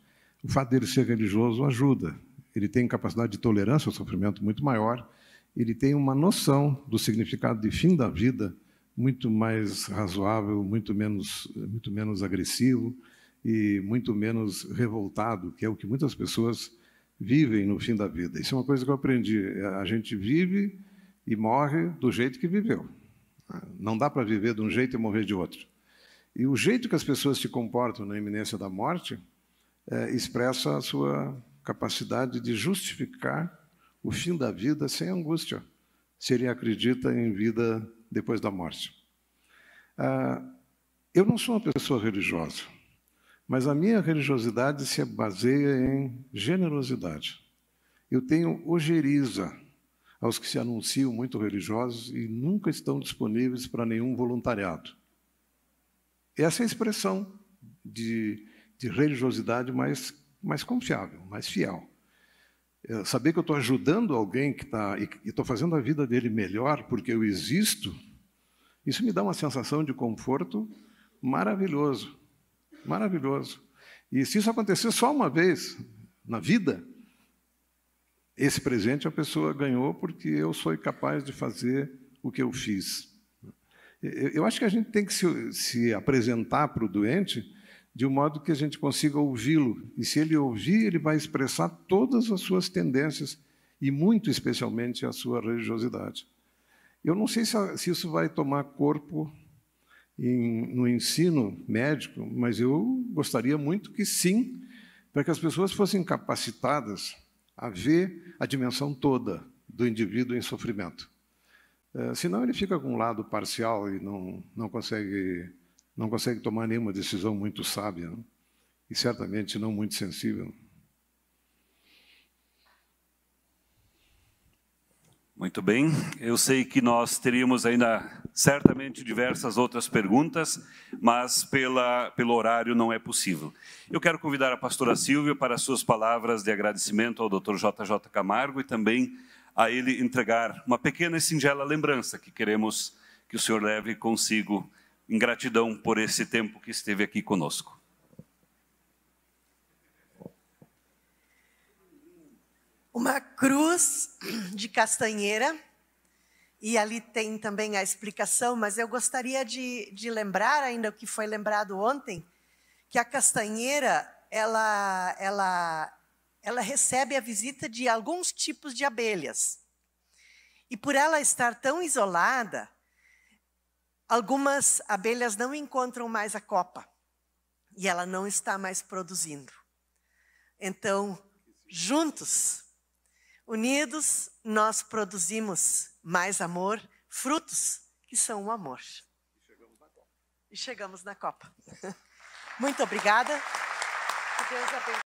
B: o fato dele ser religioso ajuda. Ele tem capacidade de tolerância ao sofrimento muito maior, ele tem uma noção do significado de fim da vida muito mais razoável, muito menos, muito menos agressivo e muito menos revoltado, que é o que muitas pessoas vivem no fim da vida. Isso é uma coisa que eu aprendi. A gente vive e morre do jeito que viveu. Não dá para viver de um jeito e morrer de outro. E o jeito que as pessoas se comportam na iminência da morte é, expressa a sua capacidade de justificar o fim da vida sem angústia, se ele acredita em vida depois da morte. Ah, eu não sou uma pessoa religiosa, mas a minha religiosidade se baseia em generosidade. Eu tenho ojeriza aos que se anunciam muito religiosos e nunca estão disponíveis para nenhum voluntariado. Essa é a expressão de, de religiosidade mais, mais confiável, mais fiel. É, saber que eu estou ajudando alguém que está e estou fazendo a vida dele melhor porque eu existo, isso me dá uma sensação de conforto maravilhoso, maravilhoso. E se isso acontecer só uma vez na vida, esse presente a pessoa ganhou porque eu sou capaz de fazer o que eu fiz. Eu acho que a gente tem que se, se apresentar para o doente de um modo que a gente consiga ouvi-lo. E se ele ouvir, ele vai expressar todas as suas tendências e, muito especialmente, a sua religiosidade. Eu não sei se, se isso vai tomar corpo em, no ensino médico, mas eu gostaria muito que sim, para que as pessoas fossem capacitadas a ver a dimensão toda do indivíduo em sofrimento. É, senão ele fica com um lado parcial e não, não, consegue, não consegue tomar nenhuma decisão muito sábia, né? e certamente não muito sensível.
A: Muito bem. Eu sei que nós teríamos ainda certamente diversas outras perguntas, mas pela, pelo horário não é possível. Eu quero convidar a pastora Silvia para suas palavras de agradecimento ao Dr. JJ Camargo e também a ele entregar uma pequena e singela lembrança que queremos que o senhor leve consigo em gratidão por esse tempo que esteve aqui conosco. uma cruz de castanheira, e ali tem também a explicação, mas eu gostaria de, de lembrar ainda o que foi lembrado ontem, que a castanheira, ela, ela, ela recebe a visita de
C: alguns tipos de abelhas. E por ela estar tão isolada, algumas abelhas não encontram mais a copa e ela não está mais produzindo. Então, juntos, Unidos, nós produzimos mais amor, frutos que são o amor. E chegamos na Copa. Chegamos na Copa. Muito obrigada. Que Deus abençoe.